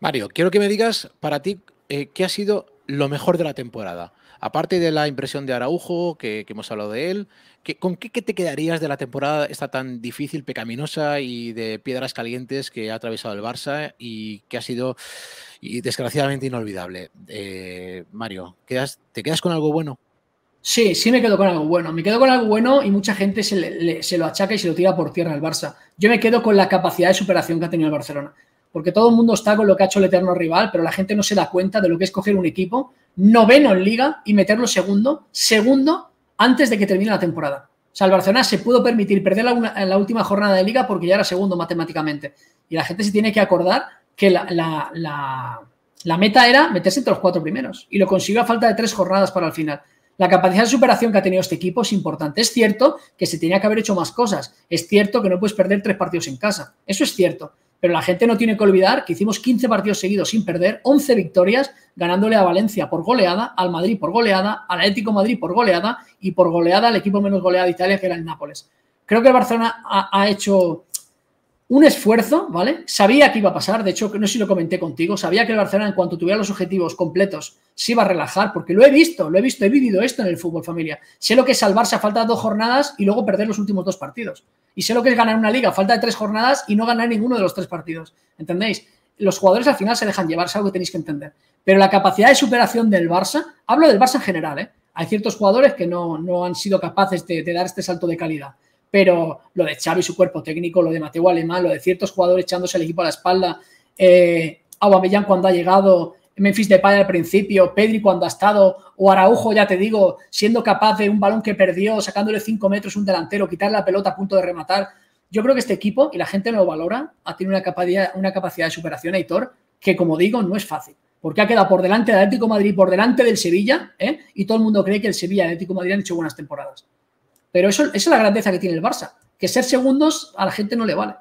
Mario, quiero que me digas para ti eh, qué ha sido lo mejor de la temporada. Aparte de la impresión de Araujo, que hemos hablado de él, ¿Con qué, te quedarías de la temporada esta tan difícil, pecaminosa y de piedras calientes que ha atravesado el Barça y que ha sido desgraciadamente inolvidable? Eh, Mario, ¿te quedas con algo bueno? Sí, sí me quedo con algo bueno. Me quedo con algo bueno y mucha gente se, lo achaca y se lo tira por tierra al Barça. Yo me quedo con la capacidad de superación que ha tenido el Barcelona. Porque todo el mundo está con lo que ha hecho el eterno rival, pero la gente no se da cuenta de lo que es coger un equipo noveno en liga y meterlo segundo, segundo antes de que termine la temporada. O sea, el Barcelona se pudo permitir perder la en la última jornada de liga porque ya era segundo matemáticamente. Y la gente se tiene que acordar que la, la, meta era meterse entre los cuatro primeros. Y lo consiguió a falta de tres jornadas para el final. La capacidad de superación que ha tenido este equipo es importante. Es cierto que se tenía que haber hecho más cosas. Es cierto que no puedes perder tres partidos en casa. Eso es cierto. Pero la gente no tiene que olvidar que hicimos 15 partidos seguidos sin perder, 11 victorias, ganándole a Valencia por goleada, al Madrid por goleada, al Atlético Madrid por goleada y por goleada al equipo menos goleado de Italia, que era el Nápoles. Creo que el Barcelona ha hecho un esfuerzo, ¿vale? Sabía que iba a pasar, de hecho, no sé si lo comenté contigo, sabía que el Barcelona en cuanto tuviera los objetivos completos se iba a relajar, porque lo he visto, lo he visto, he vivido esto en el fútbol familia. Sé lo que es salvarse a falta de dos jornadas y luego perder los últimos dos partidos. Y sé lo que es ganar una liga a falta de tres jornadas y no ganar ninguno de los tres partidos. ¿Entendéis? Los jugadores al final se dejan llevar, es algo que tenéis que entender. Pero la capacidad de superación del Barça, hablo del Barça en general, ¿eh? Hay ciertos jugadores que no, no han sido capaces de dar este salto de calidad pero lo de Xavi, su cuerpo técnico, lo de Mateo Alemán, lo de ciertos jugadores echándose el equipo a la espalda, eh, Aubameyang cuando ha llegado, Memphis Depay al principio, Pedri cuando ha estado, o Araujo, ya te digo, siendo capaz de un balón que perdió, sacándole cinco metros un delantero, quitar la pelota a punto de rematar. Yo creo que este equipo, y la gente lo valora, ha tenido una capacidad, una capacidad de superación, Aitor, que como digo, no es fácil. Porque ha quedado por delante del Atlético Madrid, por delante del Sevilla, ¿eh? y todo el mundo cree que el Sevilla y el Atlético Madrid han hecho buenas temporadas. Pero eso, es la grandeza que tiene el Barça, que ser segundos a la gente no le vale.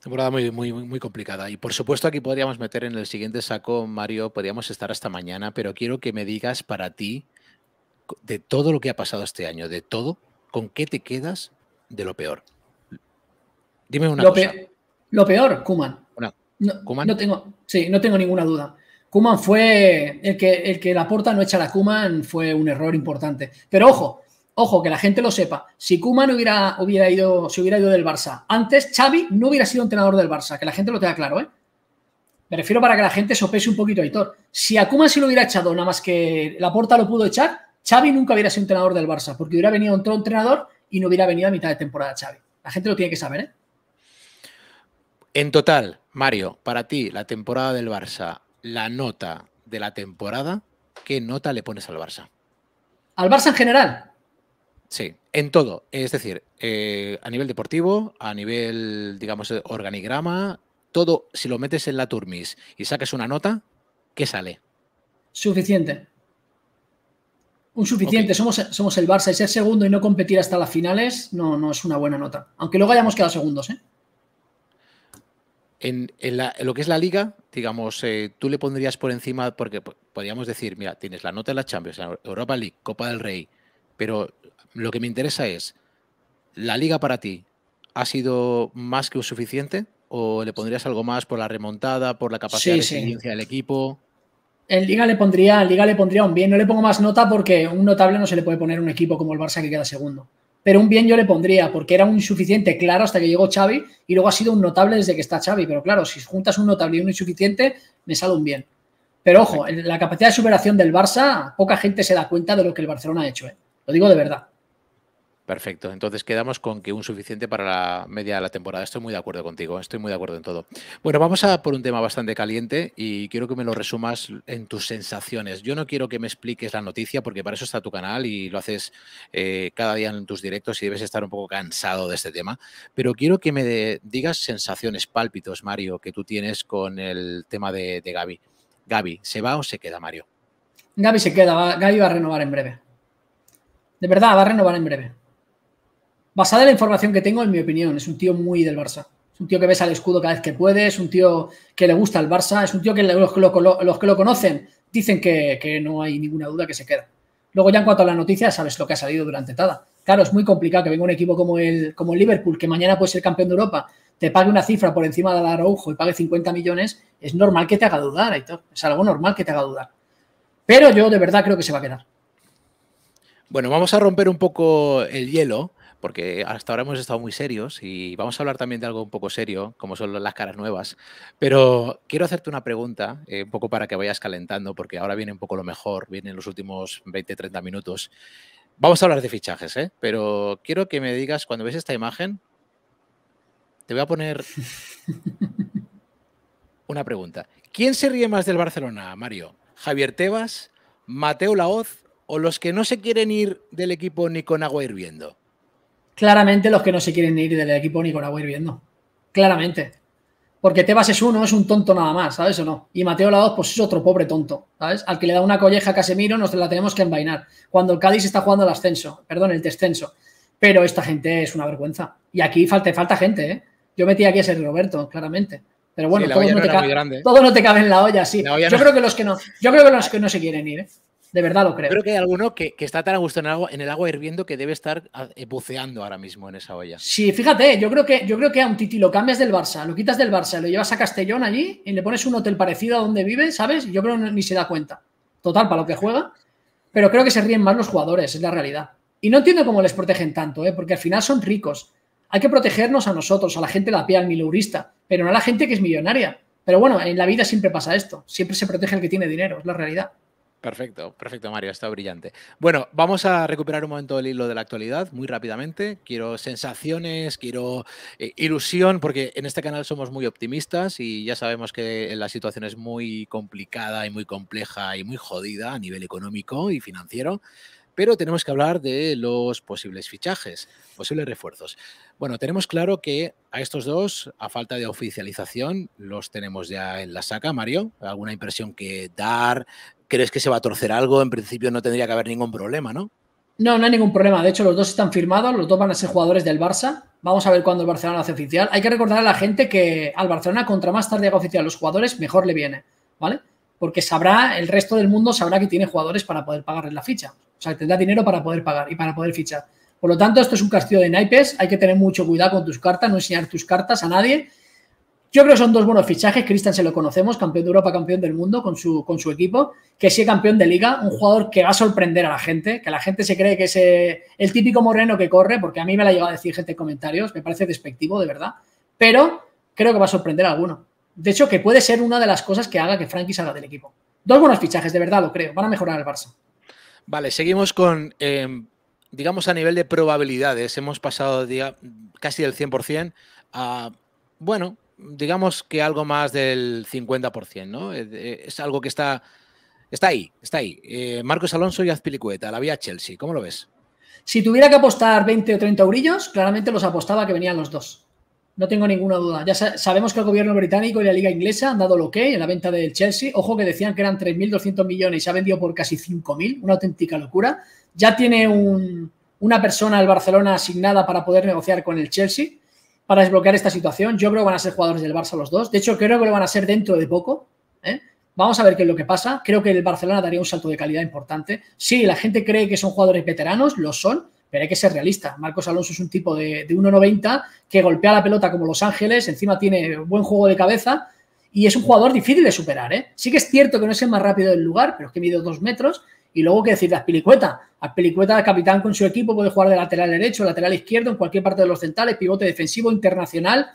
Temporada muy, muy, muy complicada. Y por supuesto aquí podríamos meter en el siguiente saco, Mario, podríamos estar hasta mañana, pero quiero que me digas para ti, de todo lo que ha pasado este año, de todo, ¿con qué te quedas de lo peor? Dime una cosa. lo peor, Kuman. No, tengo, sí, no tengo ninguna duda. Kuman fue el que el que la porta no echa a Kuman fue un error importante. Pero ojo, Ojo, que la gente lo sepa. Si Kuma hubiera, hubiera ido, se hubiera ido del Barça antes, Xavi no hubiera sido entrenador del Barça, que la gente lo tenga claro, ¿eh? Me refiero para que la gente sopese un poquito, Aitor. Si a Kuma se lo hubiera echado, nada más que la puerta lo pudo echar, Xavi nunca hubiera sido entrenador del Barça, porque hubiera venido otro entrenador y no hubiera venido a mitad de temporada Xavi. La gente lo tiene que saber, ¿eh? En total, Mario, para ti, la temporada del Barça, la nota de la temporada, ¿qué nota le pones al Barça? ¿Al Barça en general? Sí, en todo. Es decir, eh, a nivel deportivo, a nivel, digamos, organigrama, todo, si lo metes en la Turmis y sacas una nota, ¿qué sale? Suficiente. Un suficiente. Somos, somos el Barça y ser segundo y no competir hasta las finales no, no es una buena nota. Aunque luego hayamos quedado segundos, ¿eh? En, lo que es la liga, digamos, eh, tú le pondrías por encima, porque podríamos decir, mira, tienes la nota de la Champions, Europa League, Copa del Rey, pero lo que me interesa es, ¿la liga para ti ha sido más que suficiente? ¿O le pondrías algo más por la remontada, por la capacidad de resiliencia del equipo? En Liga le pondría, Liga le pondría un bien. No le pongo más nota porque un notable no se le puede poner un equipo como el Barça que queda segundo. Pero un bien yo le pondría, porque era un insuficiente, claro, hasta que llegó Xavi, y luego ha sido un notable desde que está Xavi. Pero claro, si juntas un notable y un insuficiente, me sale un bien. Pero ojo, la capacidad de superación del Barça, poca gente se da cuenta de lo que el Barcelona ha hecho. ¿eh? Lo digo de verdad. Perfecto. Entonces quedamos con que un suficiente para la media de la temporada. Estoy muy de acuerdo contigo, ¿eh? estoy muy de acuerdo en todo. Bueno, vamos a por un tema bastante caliente y quiero que me lo resumas en tus sensaciones. Yo no quiero que me expliques la noticia porque para eso está tu canal y lo haces eh, cada día en tus directos y debes estar un poco cansado de este tema. Pero quiero que me digas sensaciones, pálpitos, Mario, que tú tienes con el tema de, de Gaby. Gaby, ¿se va o se queda, Mario? Gaby se queda, Gaby va a renovar en breve. De verdad, va a renovar en breve basada en la información que tengo, en mi opinión, es un tío muy del Barça. Es un tío que ves al escudo cada vez que puede, es un tío que le gusta el Barça, es un tío que los, que lo, conocen dicen que, no hay ninguna duda que se queda. Luego ya en cuanto a las noticias, sabes lo que ha salido durante Tada. Claro, es muy complicado que venga un equipo como el, como Liverpool, que mañana puede ser campeón de Europa, te pague una cifra por encima del Araujo y pague 50 millones, es normal que te haga dudar, Aitor. Es algo normal que te haga dudar. Pero yo de verdad creo que se va a quedar. Bueno, vamos a romper un poco el hielo porque hasta ahora hemos estado muy serios y vamos a hablar también de algo un poco serio, como son las caras nuevas, pero quiero hacerte una pregunta, eh, un poco para que vayas calentando, porque ahora viene un poco lo mejor, vienen los últimos 20-30 minutos. Vamos a hablar de fichajes, ¿eh? pero quiero que me digas, cuando ves esta imagen, te voy a poner una pregunta. ¿Quién se ríe más del Barcelona, Mario? ¿Javier Tebas, Mateo Laoz o los que no se quieren ir del equipo ni con agua hirviendo? claramente los que no se quieren ir del equipo ni con viendo. Claramente. Porque Tebas es uno, es un tonto nada más, ¿sabes o no? Y Mateo Ladoz, pues es otro pobre tonto, ¿sabes? Al que le da una colleja a Casemiro, nos la tenemos que envainar. Cuando el Cádiz está jugando el ascenso, perdón, el descenso. Pero esta gente es una vergüenza. Y aquí falta, gente, ¿eh? Yo metí aquí a ser Roberto, claramente. Pero bueno, todo no te caben, en la olla, sí. yo, creo que los que no, yo creo que los que no se quieren ir, ¿eh? De verdad lo creo. Creo que hay alguno que, está tan a gusto en el, agua, hirviendo que debe estar ah, eh, buceando ahora mismo en esa olla. Sí, fíjate, eh, yo creo que, yo creo que a un Titi lo cambias del Barça, lo quitas del Barça, lo llevas a Castellón allí y le pones un hotel parecido a donde vive, ¿sabes? Yo creo que ni se da cuenta. Total, para lo que juega. Pero creo que se ríen más los jugadores, es la realidad. Y no entiendo cómo les protegen tanto, ¿eh? porque al final son ricos. Hay que protegernos a nosotros, a la gente de la piel, al milurista, pero no a la gente que es millonaria. Pero bueno, en la vida siempre pasa esto. Siempre se protege el que tiene dinero, es la realidad. Perfecto, perfecto, Mario, está brillante. Bueno, vamos a recuperar un momento el hilo de la actualidad muy rápidamente. Quiero sensaciones, quiero eh, ilusión, porque en este canal somos muy optimistas y ya sabemos que la situación es muy complicada y muy compleja y muy jodida a nivel económico y financiero pero tenemos que hablar de los posibles fichajes, posibles refuerzos. Bueno, tenemos claro que a estos dos, a falta de oficialización, los tenemos ya en la saca, Mario. Alguna impresión que dar, crees que se va a torcer algo, en principio no tendría que haber ningún problema, ¿no? No, no hay ningún problema. De hecho, los dos están firmados, los dos van a ser jugadores del Barça. Vamos a ver cuándo el Barcelona hace oficial. Hay que recordar a la gente que al Barcelona, contra más tarde que oficial los jugadores, mejor le viene, ¿vale? Porque sabrá, el resto del mundo sabrá que tiene jugadores para poder pagarle la ficha. O sea, tendrá dinero para poder pagar y para poder fichar. Por lo tanto, esto es un castillo de naipes. Hay que tener mucho cuidado con tus cartas, no enseñar tus cartas a nadie yo creo que son dos buenos fichajes. Cristian se lo conocemos, campeón de Europa, campeón del mundo con su, con su equipo, que sigue campeón de liga, un jugador que va a sorprender a la gente, que la gente se cree que es eh, el típico moreno que corre, porque a mí me la ha llegado a decir gente en comentarios, me parece despectivo, de verdad, pero creo que va a sorprender a alguno. De hecho, que puede ser una de las cosas que haga que Frankie salga del equipo. Dos buenos fichajes, de verdad lo creo, van a mejorar el Barça. Vale, seguimos con, eh, digamos, a nivel de probabilidades. Hemos pasado casi del 100% a, bueno, digamos que algo más del 50%, ¿no? Eh, es algo que está, está ahí, está ahí. Eh, Marcos Alonso y Azpilicueta, la vía Chelsea, ¿cómo lo ves? Si tuviera que apostar 20 o 30 eurillos, claramente los apostaba que venían los dos. No tengo ninguna duda. Ya sabemos que el gobierno británico y la liga inglesa han dado lo que en la venta del Chelsea. Ojo que decían que eran 3.200 millones y se ha vendido por casi 5.000, una auténtica locura. Ya tiene una persona el Barcelona asignada para poder negociar con el Chelsea para desbloquear esta situación. Yo creo que van a ser jugadores del Barça los dos. De hecho, creo que lo van a ser dentro de poco. ¿eh? Vamos a ver qué es lo que pasa. Creo que el Barcelona daría un salto de calidad importante. Sí, la gente cree que son jugadores veteranos, lo son, pero hay que ser realista. Marcos Alonso es un tipo de, 1,90 que golpea la pelota como Los Ángeles, encima tiene buen juego de cabeza y es un jugador difícil de superar. ¿eh? Sí que es cierto que no es el más rápido del lugar, pero es que mide dos metros y luego, ¿qué decir de Aspilicueta? Aspilicueta, capitán con su equipo, puede jugar de lateral derecho, lateral izquierdo, en cualquier parte de los centrales, pivote defensivo, internacional.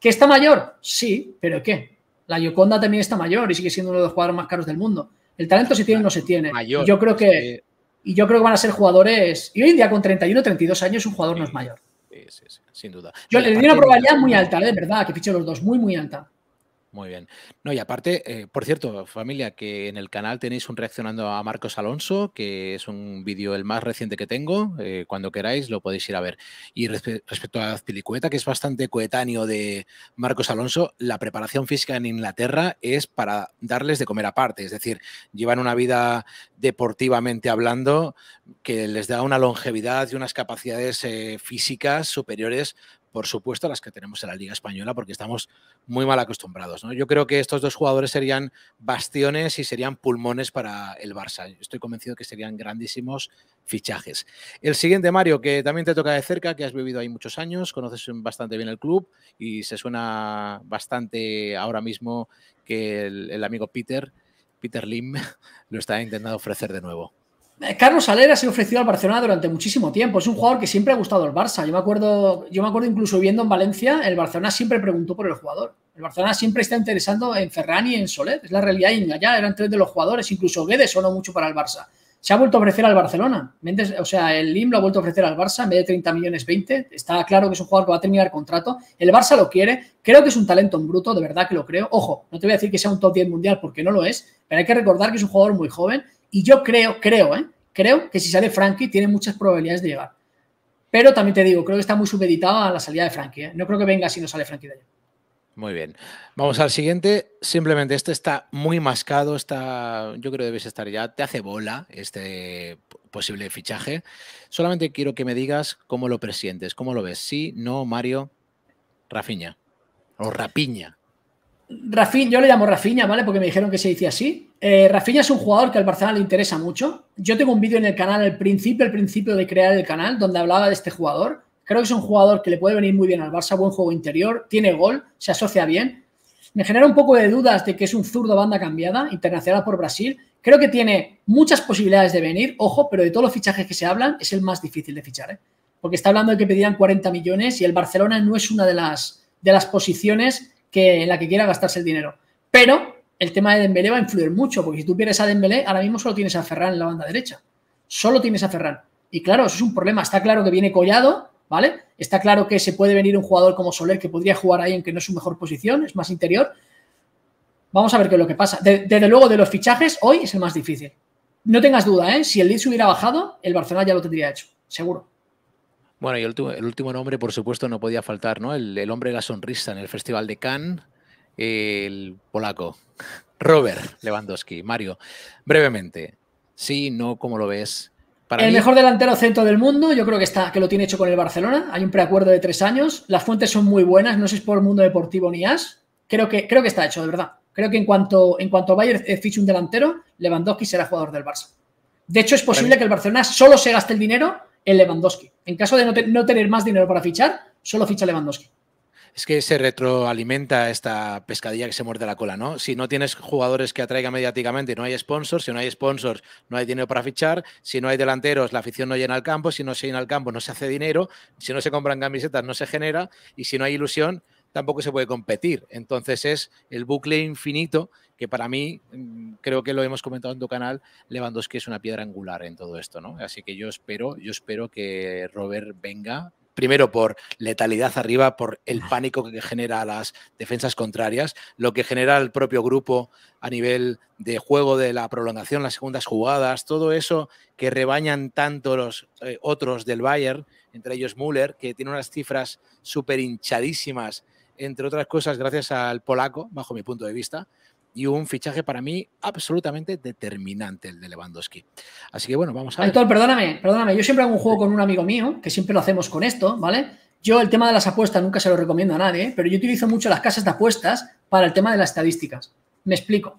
¿Que está mayor? Sí, pero ¿qué? La Yoconda también está mayor y sigue siendo uno de los jugadores más caros del mundo. El talento se tiene o no se tiene. yo creo que... Y yo creo que van a ser jugadores... Y hoy en día con 31, 32 años un jugador no es mayor. Sí, sí, sí, sin duda. Yo le di una probabilidad muy alta, de verdad, que fiche los dos, muy, muy alta. Muy bien. No, y aparte, eh, por cierto, familia, que en el canal tenéis un reaccionando a Marcos Alonso, que es un vídeo el más reciente que tengo. Eh, cuando queráis lo podéis ir a ver. Y respecto a Azpilicueta, que es bastante coetáneo de Marcos Alonso, la preparación física en Inglaterra es para darles de comer aparte. Es decir, llevan una vida deportivamente hablando que les da una longevidad y unas capacidades eh, físicas superiores por supuesto, las que tenemos en la Liga Española, porque estamos muy mal acostumbrados. Yo creo que estos dos jugadores serían bastiones y serían pulmones para el Barça. Estoy convencido que serían grandísimos fichajes. El siguiente, Mario, que también te toca de cerca, que has vivido ahí muchos años, conoces bastante bien el club y se suena bastante ahora mismo que el, el amigo Peter, Peter Lim, lo está intentando ofrecer de nuevo. Carlos Alera se ha ofrecido al Barcelona durante muchísimo tiempo. Es un jugador que siempre ha gustado al Barça. Yo me acuerdo, yo me acuerdo incluso viendo en Valencia, el Barcelona siempre preguntó por el jugador. El Barcelona siempre está interesando en Ferran y en Soled, Es la realidad. Y allá eran tres de los jugadores. Incluso Guedes sonó mucho para el Barça. Se ha vuelto a ofrecer al Barcelona. o sea, el Lim lo ha vuelto a ofrecer al Barça en vez de 30 millones 20. Está claro que es un jugador que va a terminar contrato. El Barça lo quiere. Creo que es un talento bruto, de verdad que lo creo. Ojo, no te voy a decir que sea un top 10 mundial porque no lo es, pero hay que recordar que es un jugador muy joven y yo creo, creo, ¿eh? creo que si sale Frankie tiene muchas probabilidades de llegar. Pero también te digo, creo que está muy subeditada a la salida de Frankie. ¿eh? No creo que venga si no sale Frankie de allá. Muy bien. Vamos al siguiente. Simplemente este está muy mascado, está, yo creo que debes estar ya, te hace bola este posible fichaje. Solamente quiero que me digas cómo lo presientes, cómo lo ves. Sí, no, Mario, Rafiña o Rapiña. Rafinha, yo le llamo Rafinha, ¿vale? Porque me dijeron que se dice así. Eh, es un jugador que al Barcelona le interesa mucho. Yo tengo un vídeo en el canal al principio, al principio de crear el canal, donde hablaba de este jugador. Creo que es un jugador que le puede venir muy bien al Barça, buen juego interior, tiene gol, se asocia bien. Me genera un poco de dudas de que es un zurdo banda cambiada, internacional por Brasil. Creo que tiene muchas posibilidades de venir, ojo, pero de todos los fichajes que se hablan, es el más difícil de fichar, ¿eh? Porque está hablando de que pedían 40 millones y el Barcelona no es una de las, de las posiciones que en la que quiera gastarse el dinero. Pero el tema de Dembélé va a influir mucho, porque si tú pierdes a Dembélé, ahora mismo solo tienes a Ferran en la banda derecha. Solo tienes a Ferran. Y claro, eso es un problema. Está claro que viene Collado, ¿vale? Está claro que se puede venir un jugador como Soler que podría jugar ahí, en que no es su mejor posición, es más interior. Vamos a ver qué es lo que pasa. desde luego, de los fichajes, hoy es el más difícil. No tengas duda, ¿eh? Si el Leeds hubiera bajado, el Barcelona ya lo tendría hecho, seguro. Bueno, y el último, nombre, por supuesto, no podía faltar, ¿no? El, hombre de la sonrisa en el Festival de Cannes, el polaco, Robert Lewandowski. Mario, brevemente, sí, no, ¿cómo lo ves? Para el mejor delantero centro del mundo, yo creo que está, que lo tiene hecho con el Barcelona. Hay un preacuerdo de tres años. Las fuentes son muy buenas, no sé si es por el mundo deportivo ni as. Creo que, creo que está hecho, de verdad. Creo que en cuanto, en cuanto Bayern eh, fiche un delantero, Lewandowski será jugador del Barça. De hecho, es posible que el Barcelona solo se gaste el dinero en Lewandowski. En caso de no, tener más dinero para fichar, solo ficha Lewandowski. Es que se retroalimenta esta pescadilla que se muerde la cola, ¿no? Si no tienes jugadores que atraigan mediáticamente, no hay sponsors. Si no hay sponsors, no hay dinero para fichar. Si no hay delanteros, la afición no llena el campo. Si no se llena el campo, no se hace dinero. Si no se compran camisetas, no se genera. Y si no hay ilusión, tampoco se puede competir. Entonces es el bucle infinito que para mí, mm, creo que lo hemos comentado en tu canal, Lewandowski es una piedra angular en todo esto, ¿no? Así que yo espero, yo espero que Robert venga primero por letalidad arriba, por el pánico que genera las defensas contrarias, lo que genera el propio grupo a nivel de juego de la prolongación, las segundas jugadas, todo eso que rebañan tanto los eh, otros del Bayern, entre ellos Müller, que tiene unas cifras súper hinchadísimas, entre otras cosas gracias al polaco, bajo mi punto de vista, y un fichaje para mí absolutamente determinante, el de Lewandowski. Así que bueno, vamos a ver. perdóname, perdóname. Yo siempre hago un juego con un amigo mío, que siempre lo hacemos con esto, ¿vale? Yo el tema de las apuestas nunca se lo recomiendo a nadie, pero yo utilizo mucho las casas de apuestas para el tema de las estadísticas. Me explico.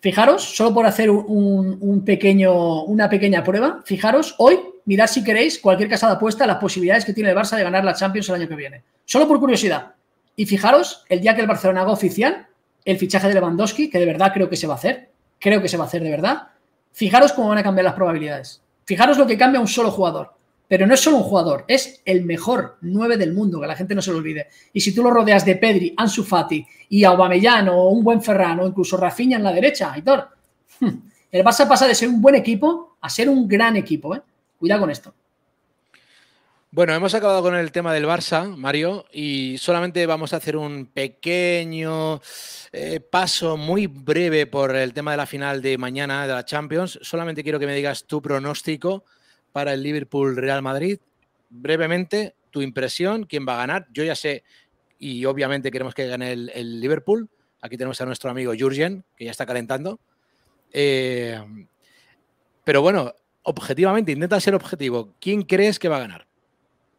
Fijaros, solo por hacer un, pequeño, una pequeña prueba, fijaros, hoy mirad si queréis cualquier casa de apuesta las posibilidades que tiene el Barça de ganar la Champions el año que viene. Solo por curiosidad. Y fijaros, el día que el Barcelona haga oficial, el fichaje de Lewandowski, que de verdad creo que se va a hacer, creo que se va a hacer de verdad, fijaros cómo van a cambiar las probabilidades. Fijaros lo que cambia un solo jugador. Pero no es solo un jugador, es el mejor 9 del mundo, que la gente no se lo olvide. Y si tú lo rodeas de Pedri, Ansu Fati y Aubameyang o un buen Ferran o incluso Rafinha en la derecha, Aitor, hmm, el Barça pasa de ser un buen equipo a ser un gran equipo, ¿eh? Cuidado con esto. Bueno, hemos acabado con el tema del Barça, Mario, y solamente vamos a hacer un pequeño eh, paso muy breve por el tema de la final de mañana de la Champions. Solamente quiero que me digas tu pronóstico para el Liverpool Real Madrid. Brevemente, tu impresión, quién va a ganar. Yo ya sé, y obviamente queremos que gane el, Liverpool. Aquí tenemos a nuestro amigo Jurgen, que ya está calentando. Eh, pero bueno, objetivamente, intenta ser objetivo. ¿Quién crees que va a ganar?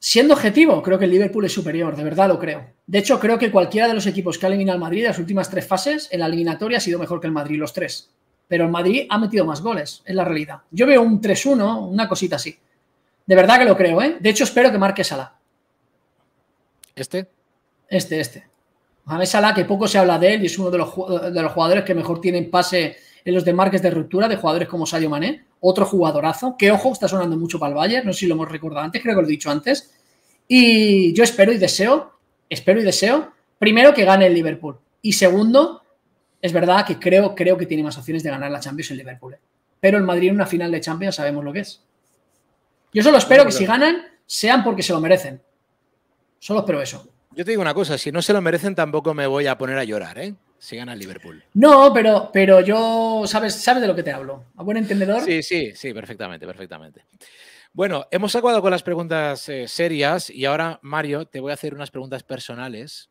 Siendo objetivo, creo que el Liverpool es superior, de verdad lo creo. De hecho, creo que cualquiera de los equipos que ha eliminado al Madrid en las últimas tres fases, en la eliminatoria ha sido mejor que el Madrid, los tres. Pero el Madrid ha metido más goles, es la realidad. Yo veo un 3-1, una cosita así. De verdad que lo creo, ¿eh? De hecho, espero que marque Salah. ¿Este? Este, este. Mohamed Salah, que poco se habla de él y es uno de los, de los jugadores que mejor tienen pase en los desmarques de ruptura de jugadores como Sadio Mané, otro jugadorazo, que ojo, está sonando mucho para el Bayern, no sé si lo hemos recordado antes, creo que lo he dicho antes. Y yo espero y deseo, espero y deseo, primero que gane el Liverpool. Y segundo, es verdad que creo, creo que tiene más opciones de ganar la Champions el Liverpool. ¿eh? Pero el Madrid en una final de Champions sabemos lo que es. Yo solo espero que si ganan, sean porque se lo merecen. Solo espero eso. Yo te digo una cosa, si no se lo merecen tampoco me voy a poner a llorar, ¿eh? si gana el Liverpool. No, pero, pero yo, ¿sabes, de lo que te hablo? ¿A buen entendedor? Sí, sí, sí, perfectamente, perfectamente. Bueno, hemos acabado con las preguntas eh, serias y ahora, Mario, te voy a hacer unas preguntas personales.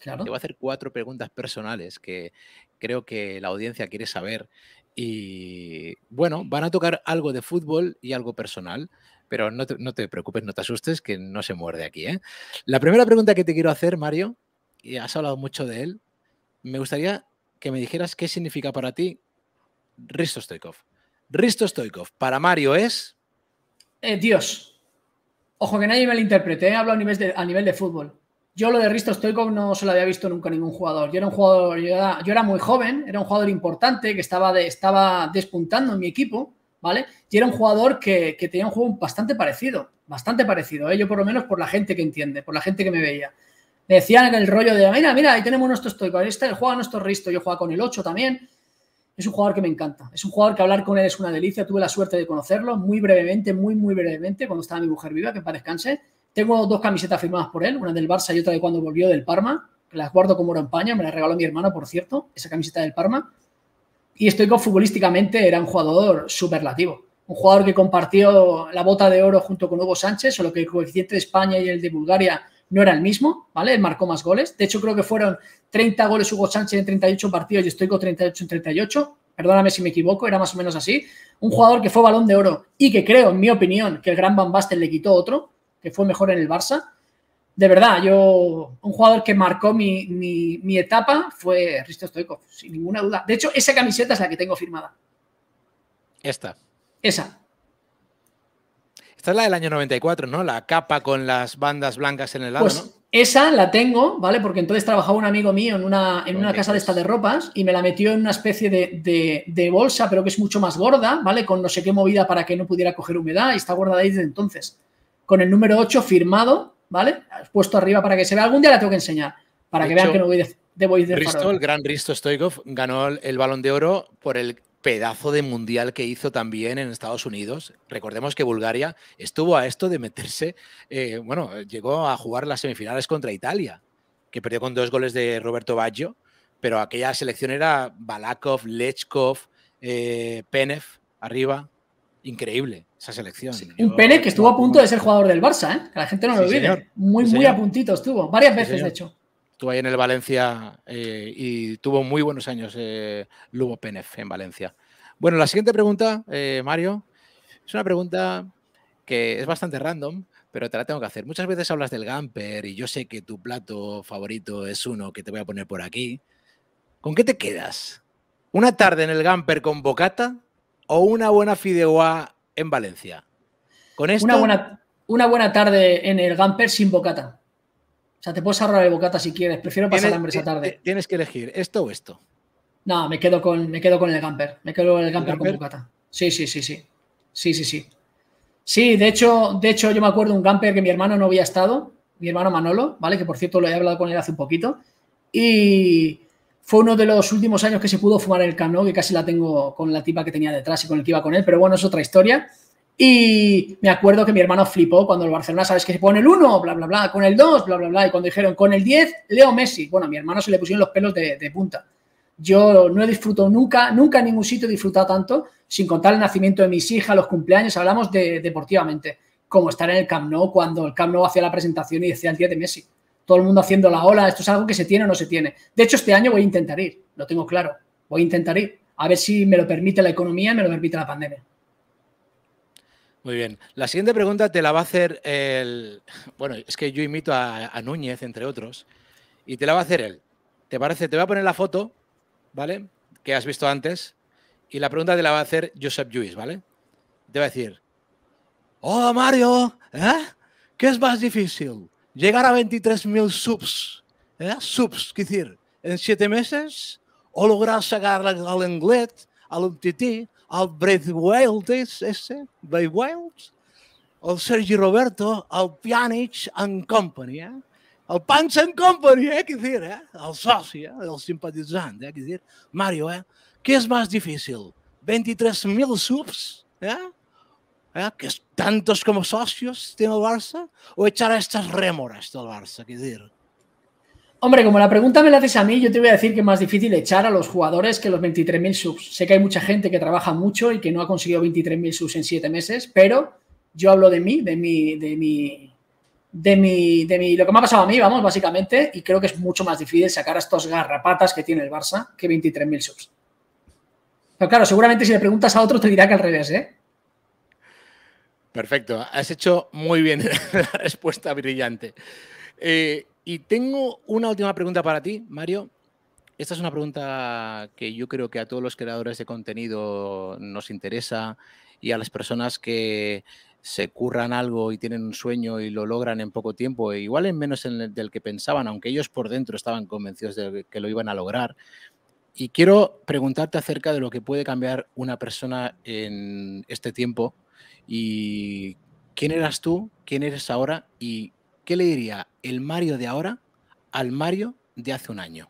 Claro. Te voy a hacer cuatro preguntas personales que creo que la audiencia quiere saber. Y bueno, van a tocar algo de fútbol y algo personal, pero no te, preocupes, no te asustes, que no se muerde aquí. ¿eh? La primera pregunta que te quiero hacer, Mario, y has hablado mucho de él, me gustaría que me dijeras qué significa para ti Risto Stoikov. Risto Stoikov, para Mario es... Eh, Dios. Ojo, que nadie me lo interprete, eh. hablo a nivel, de, fútbol. Yo lo de Risto Stoikov no se lo había visto nunca a ningún jugador. Yo era un jugador, yo era, muy joven, era un jugador importante que estaba, despuntando en mi equipo, ¿vale? Y era un jugador que, tenía un juego bastante parecido, bastante parecido, eh. yo por lo menos por la gente que entiende, por la gente que me veía decían el rollo de, mira, mira, ahí tenemos nuestro estoico, ahí está, juega nuestro Risto, yo juego con el 8 también. Es un jugador que me encanta, es un jugador que hablar con él es una delicia, tuve la suerte de conocerlo muy brevemente, muy, muy brevemente, cuando estaba mi mujer viva, que para descanse. Tengo dos camisetas firmadas por él, una del Barça y otra de cuando volvió del Parma, que las guardo como españa me la regaló mi hermano, por cierto, esa camiseta del Parma. Y estoico futbolísticamente era un jugador superlativo, un jugador que compartió la bota de oro junto con Hugo Sánchez, solo que el coeficiente de España y el de Bulgaria no era el mismo, ¿vale? Él marcó más goles. De hecho, creo que fueron 30 goles Hugo Sánchez en 38 partidos y Stoico 38 en 38. Perdóname si me equivoco, era más o menos así. Un jugador que fue balón de oro y que creo, en mi opinión, que el gran Van Basten le quitó otro, que fue mejor en el Barça. De verdad, yo, un jugador que marcó mi, mi, mi etapa fue Risto Stoico, sin ninguna duda. De hecho, esa camiseta es la que tengo firmada. Esta. Esa, esta es la del año 94, ¿no? La capa con las bandas blancas en el lado, pues, Esa la tengo, ¿vale? Porque entonces trabajaba un amigo mío en una, en una casa de pues esta de ropas y me la metió en una especie de, bolsa, pero que es mucho más gorda, ¿vale? Con no sé qué movida para que no pudiera coger humedad y está guardada ahí desde entonces. Con el número 8 firmado, ¿vale? Puesto arriba para que se vea. Algún día la tengo que enseñar, para que vean que no voy de, de, de el gran Risto Stoikov, ganó el balón de oro por el pedazo de mundial que hizo también en Estados Unidos. Recordemos que Bulgaria estuvo a esto de meterse, eh, bueno, eh, llegó a jugar las semifinales contra Italia, que perdió con dos goles de Roberto Baggio, pero aquella selección era Balakov, Lechkov, eh, Penev, arriba. Increíble esa selección. un Penev que estuvo a punto de ser jugador del Barça, que la gente no lo olvide. Muy, muy a puntito estuvo, varias veces de hecho estuvo ahí en el Valencia eh, y tuvo muy buenos años eh, Lugo Penef en Valencia. Bueno, la siguiente pregunta, eh, Mario, es una pregunta que es bastante random, pero te la tengo que hacer. Muchas veces hablas del Gamper y yo sé que tu plato favorito es uno que te voy a poner por aquí. ¿Con qué te quedas? ¿Una tarde en el Gamper con bocata o una buena fideuá en Valencia? Con una, buena, una buena tarde en el Gamper sin bocata. O sea, te puedes ahorrar el bocata si quieres. Prefiero pasar hambre esa tarde. Eh, tienes que elegir esto o esto. No, me quedo con, me quedo con el camper. Me quedo con el camper, con bocata. Sí, sí, sí, sí. Sí, sí, sí. Sí, de hecho, de hecho, yo me acuerdo un camper que mi hermano no había estado, mi hermano Manolo, ¿vale? Que por cierto lo he hablado con él hace un poquito. Y fue uno de los últimos años que se pudo fumar el cano, que casi la tengo con la tipa que tenía detrás y con el que iba con él, pero bueno, es otra historia. Y me acuerdo que mi hermano flipó cuando el Barcelona, sabes que se pone el 1, bla, bla, bla, con el 2, bla, bla, bla. Y cuando dijeron con el 10, Leo Messi. Bueno, a mi hermano se le pusieron los pelos de, punta. Yo no he disfrutado nunca, nunca en ningún sitio he disfrutado tanto, sin contar el nacimiento de mis hijas, los cumpleaños, hablamos de, deportivamente, como estar en el Camp Nou cuando el Camp Nou hacía la presentación y decía el 10 de Messi. Todo el mundo haciendo la ola, esto es algo que se tiene o no se tiene. De hecho, este año voy a intentar ir, lo tengo claro, voy a intentar ir, a ver si me lo permite la economía, me lo permite la pandemia. Muy bien. La siguiente pregunta te la va a hacer el. Bueno, es que yo imito a, Núñez, entre otros, y te la va a hacer él. ¿Te parece? Te va a poner la foto, ¿vale? Que has visto antes, y la pregunta te la va a hacer Joseph Lluís, ¿vale? Te va a decir: Hola Mario, ¿eh? ¿Qué es más difícil? ¿Llegar a 23.000 subs? ¿eh? ¿Subs, qué decir, en siete meses? ¿O lograr sacar al inglés, al UTT, el Brett és ese, Brett Wild, el Sergi Roberto, el Pjanic and Company, eh? el Pants and Company, eh? Què dir, eh? el soci, eh? el simpatitzant, eh? Què dir? Mario, eh? què és més difícil? 23.000 subs, eh? eh? que tantos com socios té el Barça, o echar a estas rémoras del Barça, què dir? Hombre, como la pregunta me la haces a mí, yo te voy a decir que es más difícil echar a los jugadores que los 23.000 subs. Sé que hay mucha gente que trabaja mucho y que no ha conseguido 23.000 subs en 7 meses, pero yo hablo de mí, de mi, de mi, de mi, de mi, lo que me ha pasado a mí, vamos, básicamente, y creo que es mucho más difícil sacar a estos garrapatas que tiene el Barça que 23.000 subs. Pero claro, seguramente si le preguntas a otro te dirá que al revés, ¿eh? Perfecto, has hecho muy bien la respuesta brillante. Eh, y tengo una última pregunta para ti, Mario. Esta es una pregunta que yo creo que a todos los creadores de contenido nos interesa y a las personas que se curran algo y tienen un sueño y lo logran en poco tiempo, igual en menos en del que pensaban, aunque ellos por dentro estaban convencidos de que lo iban a lograr. Y quiero preguntarte acerca de lo que puede cambiar una persona en este tiempo y quién eras tú, quién eres ahora y ¿qué le diría el Mario de ahora al Mario de hace un año?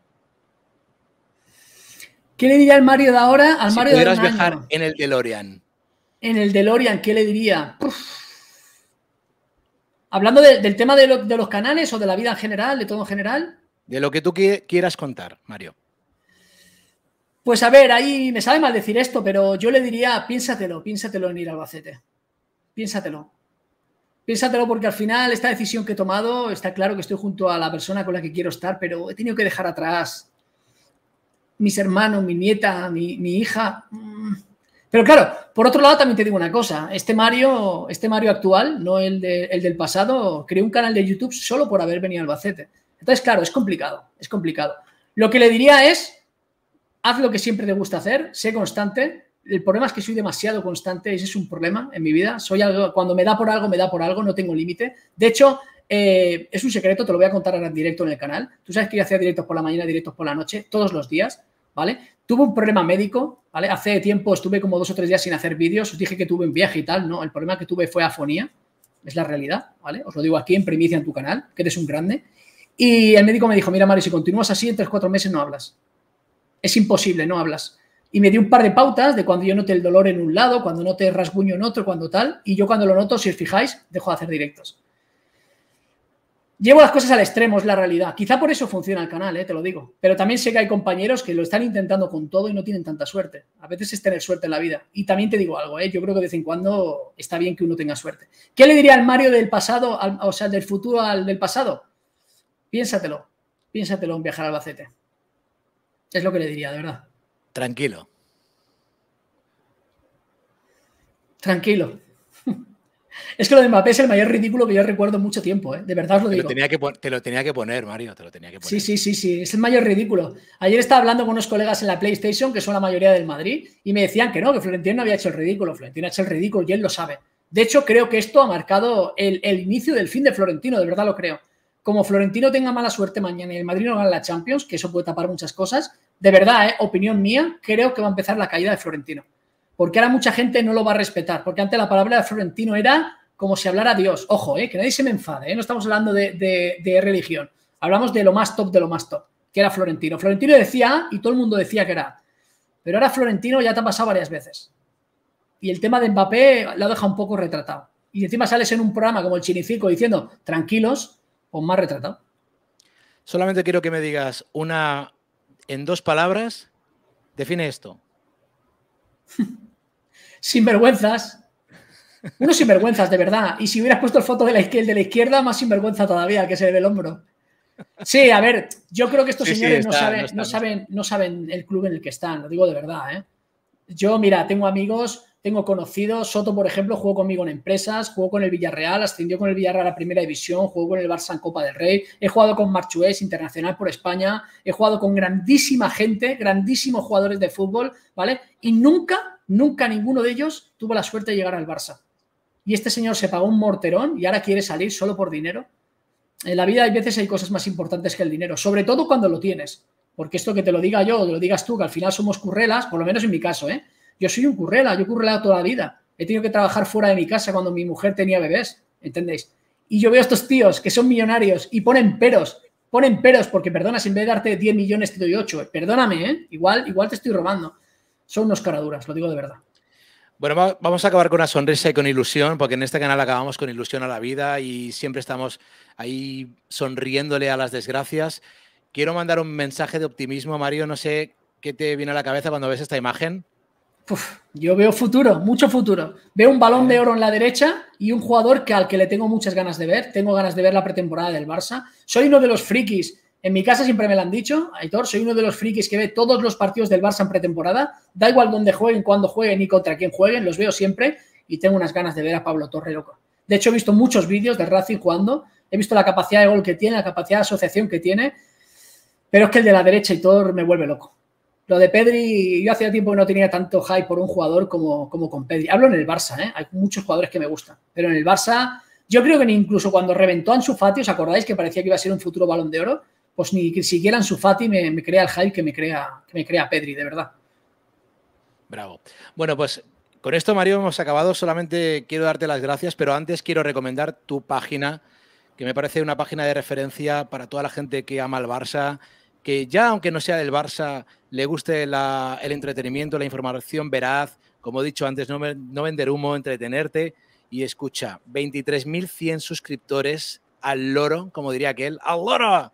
¿Qué le diría el Mario de ahora al Mario de hace un viajar en el DeLorean. En el DeLorean, ¿qué le diría? Hablando del tema de, los canales o de la vida en general, de todo en general. De lo que tú quieras contar, Mario. Pues a ver, ahí me sabe mal decir esto, pero yo le diría, piénsatelo, piénsatelo en ir al Albacete. Piénsatelo. Piénsatelo porque al final esta decisión que he tomado, está claro que estoy junto a la persona con la que quiero estar, pero he tenido que dejar atrás mis hermanos, mi nieta, mi, hija. Mm. Pero claro, por otro lado también te digo una cosa, este Mario, este Mario actual, no el, el del pasado, creó un canal de YouTube solo por haber venido al Albacete. Entonces, claro, es complicado, es complicado. Lo que le diría es, haz lo que siempre te gusta hacer, sé constante, el problema es que soy demasiado constante, ese es un problema en mi vida. Soy algo, cuando me da por algo, me da por algo, no tengo límite. De hecho, eh, es un secreto, te lo voy a contar ahora en directo en el canal. Tú sabes que yo hacía directos por la mañana, directos por la noche, todos los días, ¿vale? Tuve un problema médico, ¿vale? Hace tiempo estuve como dos o tres días sin hacer vídeos, os dije que tuve un viaje y tal, ¿no? El problema que tuve fue afonía, es la realidad, ¿vale? Os lo digo aquí en primicia en tu canal, que eres un grande. Y el médico me dijo, mira Mario, si continúas así, en tres, cuatro meses no hablas. Es imposible, no hablas y me dio un par de pautas de cuando yo note el dolor en un lado, cuando note rasguño en otro, cuando tal, y yo cuando lo noto, si os fijáis, dejo de hacer directos. Llevo las cosas al extremo, es la realidad. Quizá por eso funciona el canal, eh, te lo digo. Pero también sé que hay compañeros que lo están intentando con todo y no tienen tanta suerte. A veces es tener suerte en la vida. Y también te digo algo, eh, yo creo que de vez en cuando está bien que uno tenga suerte. ¿Qué le diría al Mario del pasado, o sea, del futuro al del pasado? Piénsatelo, piénsatelo en viajar al bacete. Es lo que le diría, de verdad. Tranquilo. Tranquilo. Es que lo de Mbappé es el mayor ridículo que yo recuerdo en mucho tiempo, ¿eh? de verdad os lo digo. tenía que te lo tenía que poner, Mario, te lo tenía que poner. Sí, sí, sí, sí, es el mayor ridículo. Ayer estaba hablando con unos colegas en la PlayStation, que son la mayoría del Madrid, y me decían que no, que Florentino no había hecho el ridículo. Florentino ha hecho el ridículo y él lo sabe. De hecho, creo que esto ha marcado el inicio del fin de Florentino, de verdad lo creo como Florentino tenga mala suerte mañana y el Madrid no gana la Champions, que eso puede tapar muchas cosas, de verdad, ¿eh? opinión mía, creo que va a empezar la caída de Florentino. Porque ahora mucha gente no lo va a respetar, porque antes la palabra de Florentino era como si hablara Dios. Ojo, ¿eh? que nadie se me enfade, ¿eh? no estamos hablando de, religión, hablamos de lo más top de lo más top, que era Florentino. Florentino decía y todo el mundo decía que era pero ahora Florentino ya te ha pasado varias veces. Y el tema de Mbappé lo deja un poco retratado. Y encima sales en un programa como el chinifico diciendo, tranquilos, o más retratado. Solamente quiero que me digas una, en dos palabras, define esto. sinvergüenzas. Uno sinvergüenzas, de verdad. Y si hubieras puesto el foto de la izquierda, de la izquierda más sinvergüenza todavía, que se ve el hombro. Sí, a ver, yo creo que estos señores no, saben, saben, el club en el que están, lo digo de verdad. ¿eh? Yo, mira, tengo amigos tengo conocidos. Soto, por ejemplo, jugó conmigo en empresas, jugó con el Villarreal, ascendió con el Villarreal a la primera división, jugó con el Barça en Copa del Rey. He jugado con Marchués, internacional por España. He jugado con grandísima gente, grandísimos jugadores de fútbol, ¿vale? Y nunca, nunca ninguno de ellos tuvo la suerte de llegar al Barça. Y este señor se pagó un morterón y ahora quiere salir solo por dinero. En la vida hay veces hay cosas más importantes que el dinero, sobre todo cuando lo tienes. Porque esto que te lo diga yo o te lo digas tú, que al final somos currelas, por lo menos en mi caso, ¿eh? Yo soy un currela, yo he currela toda la vida. He tenido que trabajar fuera de mi casa cuando mi mujer tenía bebés, ¿entendéis? Y yo veo a estos tíos que son millonarios y ponen peros, ponen peros porque, perdonas, en vez de darte 10 millones te doy 8. Eh, perdóname, ¿eh? Igual, igual te estoy robando. Son unos caraduras, lo digo de verdad. Bueno, vamos a acabar con una sonrisa y con ilusión, porque en este canal acabamos con ilusión a la vida y siempre estamos ahí sonriéndole a las desgracias. Quiero mandar un mensaje de optimismo, Mario. No sé qué te viene a la cabeza cuando ves esta imagen yo veo futuro, mucho futuro. Veo un balón de oro en la derecha y un jugador que al que le tengo muchas ganas de ver. Tengo ganas de ver la pretemporada del Barça. Soy uno de los frikis. En mi casa siempre me lo han dicho, Aitor, soy uno de los frikis que ve todos los partidos del Barça en pretemporada. Da igual dónde jueguen, cuándo jueguen y contra quién jueguen, los veo siempre y tengo unas ganas de ver a Pablo Torre, loco. De hecho, he visto muchos vídeos de Racing jugando, he visto la capacidad de gol que tiene, la capacidad de asociación que tiene, pero es que el de la derecha, Aitor, me vuelve loco lo de Pedri, yo hacía tiempo que no tenía tanto hype por un jugador como, como con Pedri. Hablo en el Barça, ¿eh? hay muchos jugadores que me gustan, pero en el Barça, yo creo que ni incluso cuando reventó Ansu Fati, ¿os acordáis que parecía que iba a ser un futuro balón de oro? Pues ni siquiera Ansu Fati me, me crea el hype que me crea, que me crea Pedri, de verdad. Bravo. Bueno, pues con esto, Mario, hemos acabado. Solamente quiero darte las gracias, pero antes quiero recomendar tu página, que me parece una página de referencia para toda la gente que ama el Barça, que ya aunque no sea del Barça, le guste el entretenimiento, la información veraz, como he dicho antes, no, no vender humo, entretenerte. Y escucha, 23.100 suscriptores al loro, como diría aquel, al loro.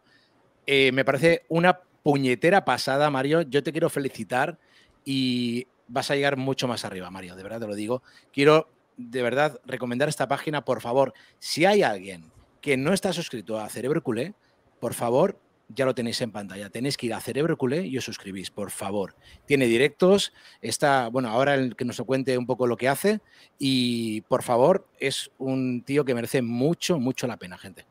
Eh, me parece una puñetera pasada, Mario. Yo te quiero felicitar y vas a llegar mucho más arriba, Mario, de verdad te lo digo. Quiero de verdad recomendar esta página, por favor. Si hay alguien que no está suscrito a Cerebro Cule, por favor, ya lo tenéis en pantalla. Tenéis que ir a Cerebro Culé y os suscribís, por favor. Tiene directos, está, bueno, ahora el que nos cuente un poco lo que hace y por favor, es un tío que merece mucho, mucho la pena, gente.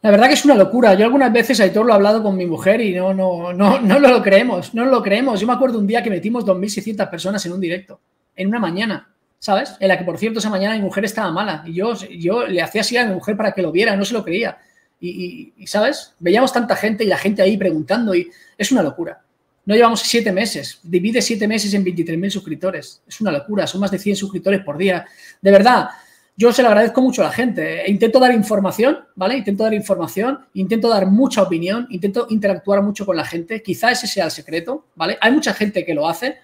La verdad que es una locura. Yo algunas veces, Aitor, lo he hablado con mi mujer y no, no, no, no lo creemos, no lo creemos. Yo me acuerdo un día que metimos 2.600 personas en un directo, en una mañana, ¿sabes? En la que, por cierto, esa mañana mi mujer estaba mala y yo, yo le hacía así a mi mujer para que lo viera, no se lo creía. Y, ¿sabes? Veíamos tanta gente y la gente ahí preguntando y es una locura. No llevamos siete meses. Divide siete meses en 23.000 suscriptores. Es una locura. Son más de 100 suscriptores por día. De verdad, yo se lo agradezco mucho a la gente. ¿eh? Intento dar información, ¿vale? Intento dar información, intento dar mucha opinión, intento interactuar mucho con la gente. Quizá ese sea el secreto, ¿vale? Hay mucha gente que lo hace.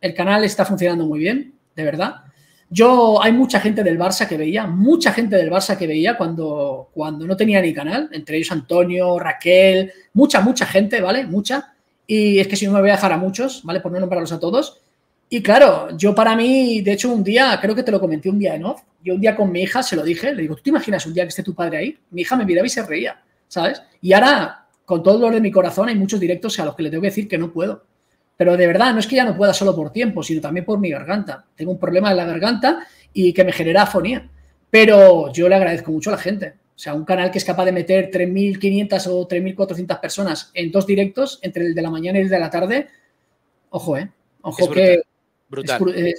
El canal está funcionando muy bien, de verdad. Yo, hay mucha gente del Barça que veía, mucha gente del Barça que veía cuando, cuando no tenía ni canal, entre ellos Antonio, Raquel, mucha, mucha gente, ¿vale? Mucha. Y es que si no me voy a dejar a muchos, ¿vale? Por no nombrarlos a todos. Y claro, yo para mí, de hecho, un día, creo que te lo comenté un día en off, yo un día con mi hija se lo dije, le digo, ¿tú te imaginas un día que esté tu padre ahí? Mi hija me miraba y se reía, ¿sabes? Y ahora, con todo el dolor de mi corazón, hay muchos directos a los que le tengo que decir que no puedo. Pero de verdad, no es que ya no pueda solo por tiempo, sino también por mi garganta. Tengo un problema en la garganta y que me genera afonía. Pero yo le agradezco mucho a la gente. O sea, un canal que es capaz de meter 3.500 o 3.400 personas en dos directos, entre el de la mañana y el de la tarde, ojo, ¿eh? Ojo que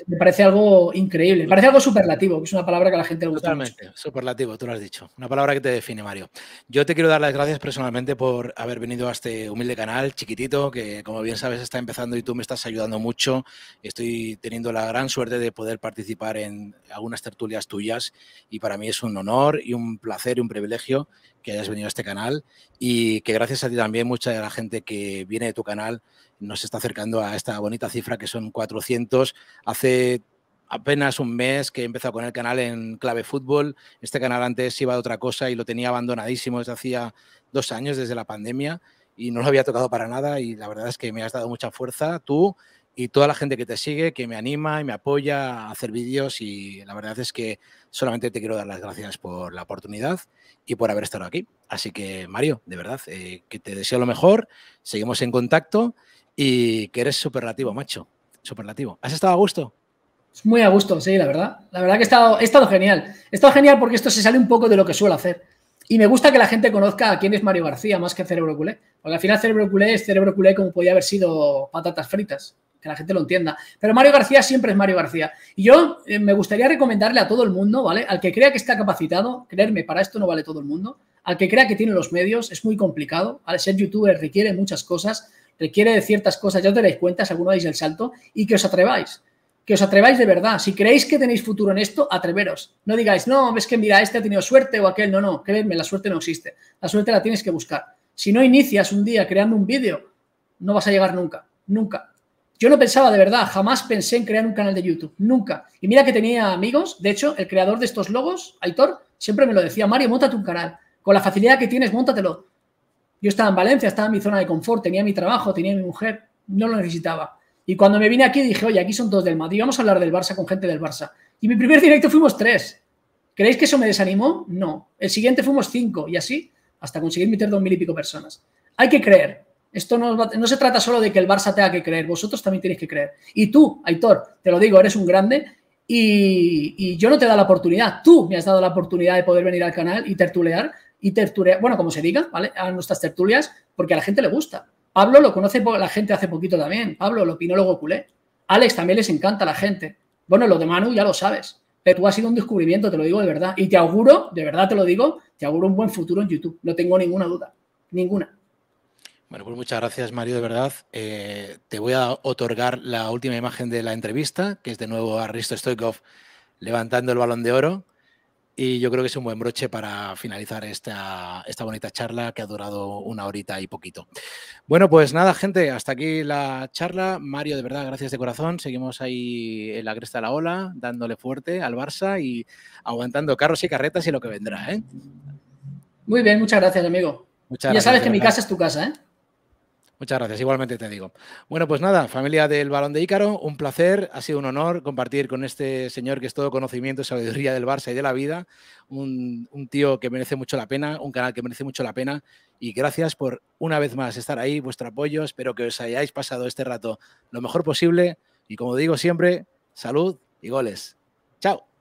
me parece algo increíble, me parece algo superlativo, que es una palabra que a la gente le gusta. Totalmente, superlativo, tú lo has dicho. Una palabra que te define, Mario. Yo te quiero dar las gracias personalmente por haber venido a este humilde canal, chiquitito, que como bien sabes está empezando y tú me estás ayudando mucho. Estoy teniendo la gran suerte de poder participar en algunas tertulias tuyas y para mí es un honor y un placer y un privilegio que hayas venido a este canal y que gracias a ti también mucha de la gente que viene de tu canal nos está acercando a esta bonita cifra que son 400. Hace apenas un mes que he empezado con el canal en Clave Fútbol. Este canal antes iba de otra cosa y lo tenía abandonadísimo desde hacía dos años, desde la pandemia, y no lo había tocado para nada y la verdad es que me has dado mucha fuerza tú y toda la gente que te sigue, que me anima y me apoya a hacer vídeos y la verdad es que solamente te quiero dar las gracias por la oportunidad y por haber estado aquí. Así que Mario, de verdad, eh, que te deseo lo mejor, seguimos en contacto y que eres superlativo, macho, superlativo. ¿Has estado a gusto? Muy a gusto, sí, la verdad. La verdad que he estado, estado genial. He estado genial porque esto se sale un poco de lo que suelo hacer. Y me gusta que la gente conozca a quién es Mario García más que Cerebro Culé. Porque al final Cerebro Culé es Cerebro Culé como podía haber sido patatas fritas que la gente lo entienda. Pero Mario García siempre es Mario García. Y yo eh, me gustaría recomendarle a todo el mundo, ¿vale? Al que crea que está capacitado, creerme, para esto no vale todo el mundo. Al que crea que tiene los medios, es muy complicado. Al ser youtuber requiere muchas cosas, requiere de ciertas cosas, ya os daréis cuenta si alguno dais el salto, y que os atreváis que os atreváis de verdad. Si creéis que tenéis futuro en esto, atreveros. No digáis, no, ves que mira, este ha tenido suerte o aquel. No, no, Créeme, la suerte no existe. La suerte la tienes que buscar. Si no inicias un día creando un vídeo, no vas a llegar nunca, nunca. Yo no pensaba de verdad, jamás pensé en crear un canal de YouTube, nunca. Y mira que tenía amigos, de hecho, el creador de estos logos, Aitor, siempre me lo decía, Mario, montate un canal. Con la facilidad que tienes, móntatelo. Yo estaba en Valencia, estaba en mi zona de confort, tenía mi trabajo, tenía mi mujer, no lo necesitaba. Y cuando me vine aquí dije, oye, aquí son todos del Madrid, vamos a hablar del Barça con gente del Barça. Y mi primer directo fuimos tres. ¿Creéis que eso me desanimó? No. El siguiente fuimos cinco y así hasta conseguir meter dos mil y pico personas. Hay que creer, esto no, se trata solo de que el Barça tenga que creer, vosotros también tenéis que creer. Y tú, Aitor, te lo digo, eres un grande y, yo no te he dado la oportunidad, tú me has dado la oportunidad de poder venir al canal y tertulear, y tertulear, bueno, como se diga, ¿vale? A nuestras tertulias, porque a la gente le gusta. Pablo lo conoce la gente hace poquito también, Pablo, el opinólogo culé. Alex también les encanta la gente. Bueno, lo de Manu ya lo sabes, pero tú has sido un descubrimiento, te lo digo de verdad. Y te auguro, de verdad te lo digo, te auguro un buen futuro en YouTube, no tengo ninguna duda, ninguna. Bueno, pues muchas gracias, Mario, de verdad. Eh, te voy a otorgar la última imagen de la entrevista, que es de nuevo Risto Stoikov levantando el balón de oro. Y yo creo que es un buen broche para finalizar esta, bonita charla que ha durado una horita y poquito. Bueno, pues nada, gente, hasta aquí la charla. Mario, de verdad, gracias de corazón. Seguimos ahí en la cresta de la ola, dándole fuerte al Barça y aguantando carros y carretas y lo que vendrá. ¿eh? Muy bien, muchas gracias, amigo. ya sabes que mi casa es tu casa, ¿eh? Muchas gracias, igualmente te digo. Bueno, pues nada, familia del Balón de Ícaro, un placer, ha sido un honor compartir con este señor que es todo conocimiento, sabiduría del Barça y de la vida, un, un tío que merece mucho la pena, un canal que merece mucho la pena y gracias por una vez más estar ahí, vuestro apoyo, espero que os hayáis pasado este rato lo mejor posible y como digo siempre, salud y goles. Chao.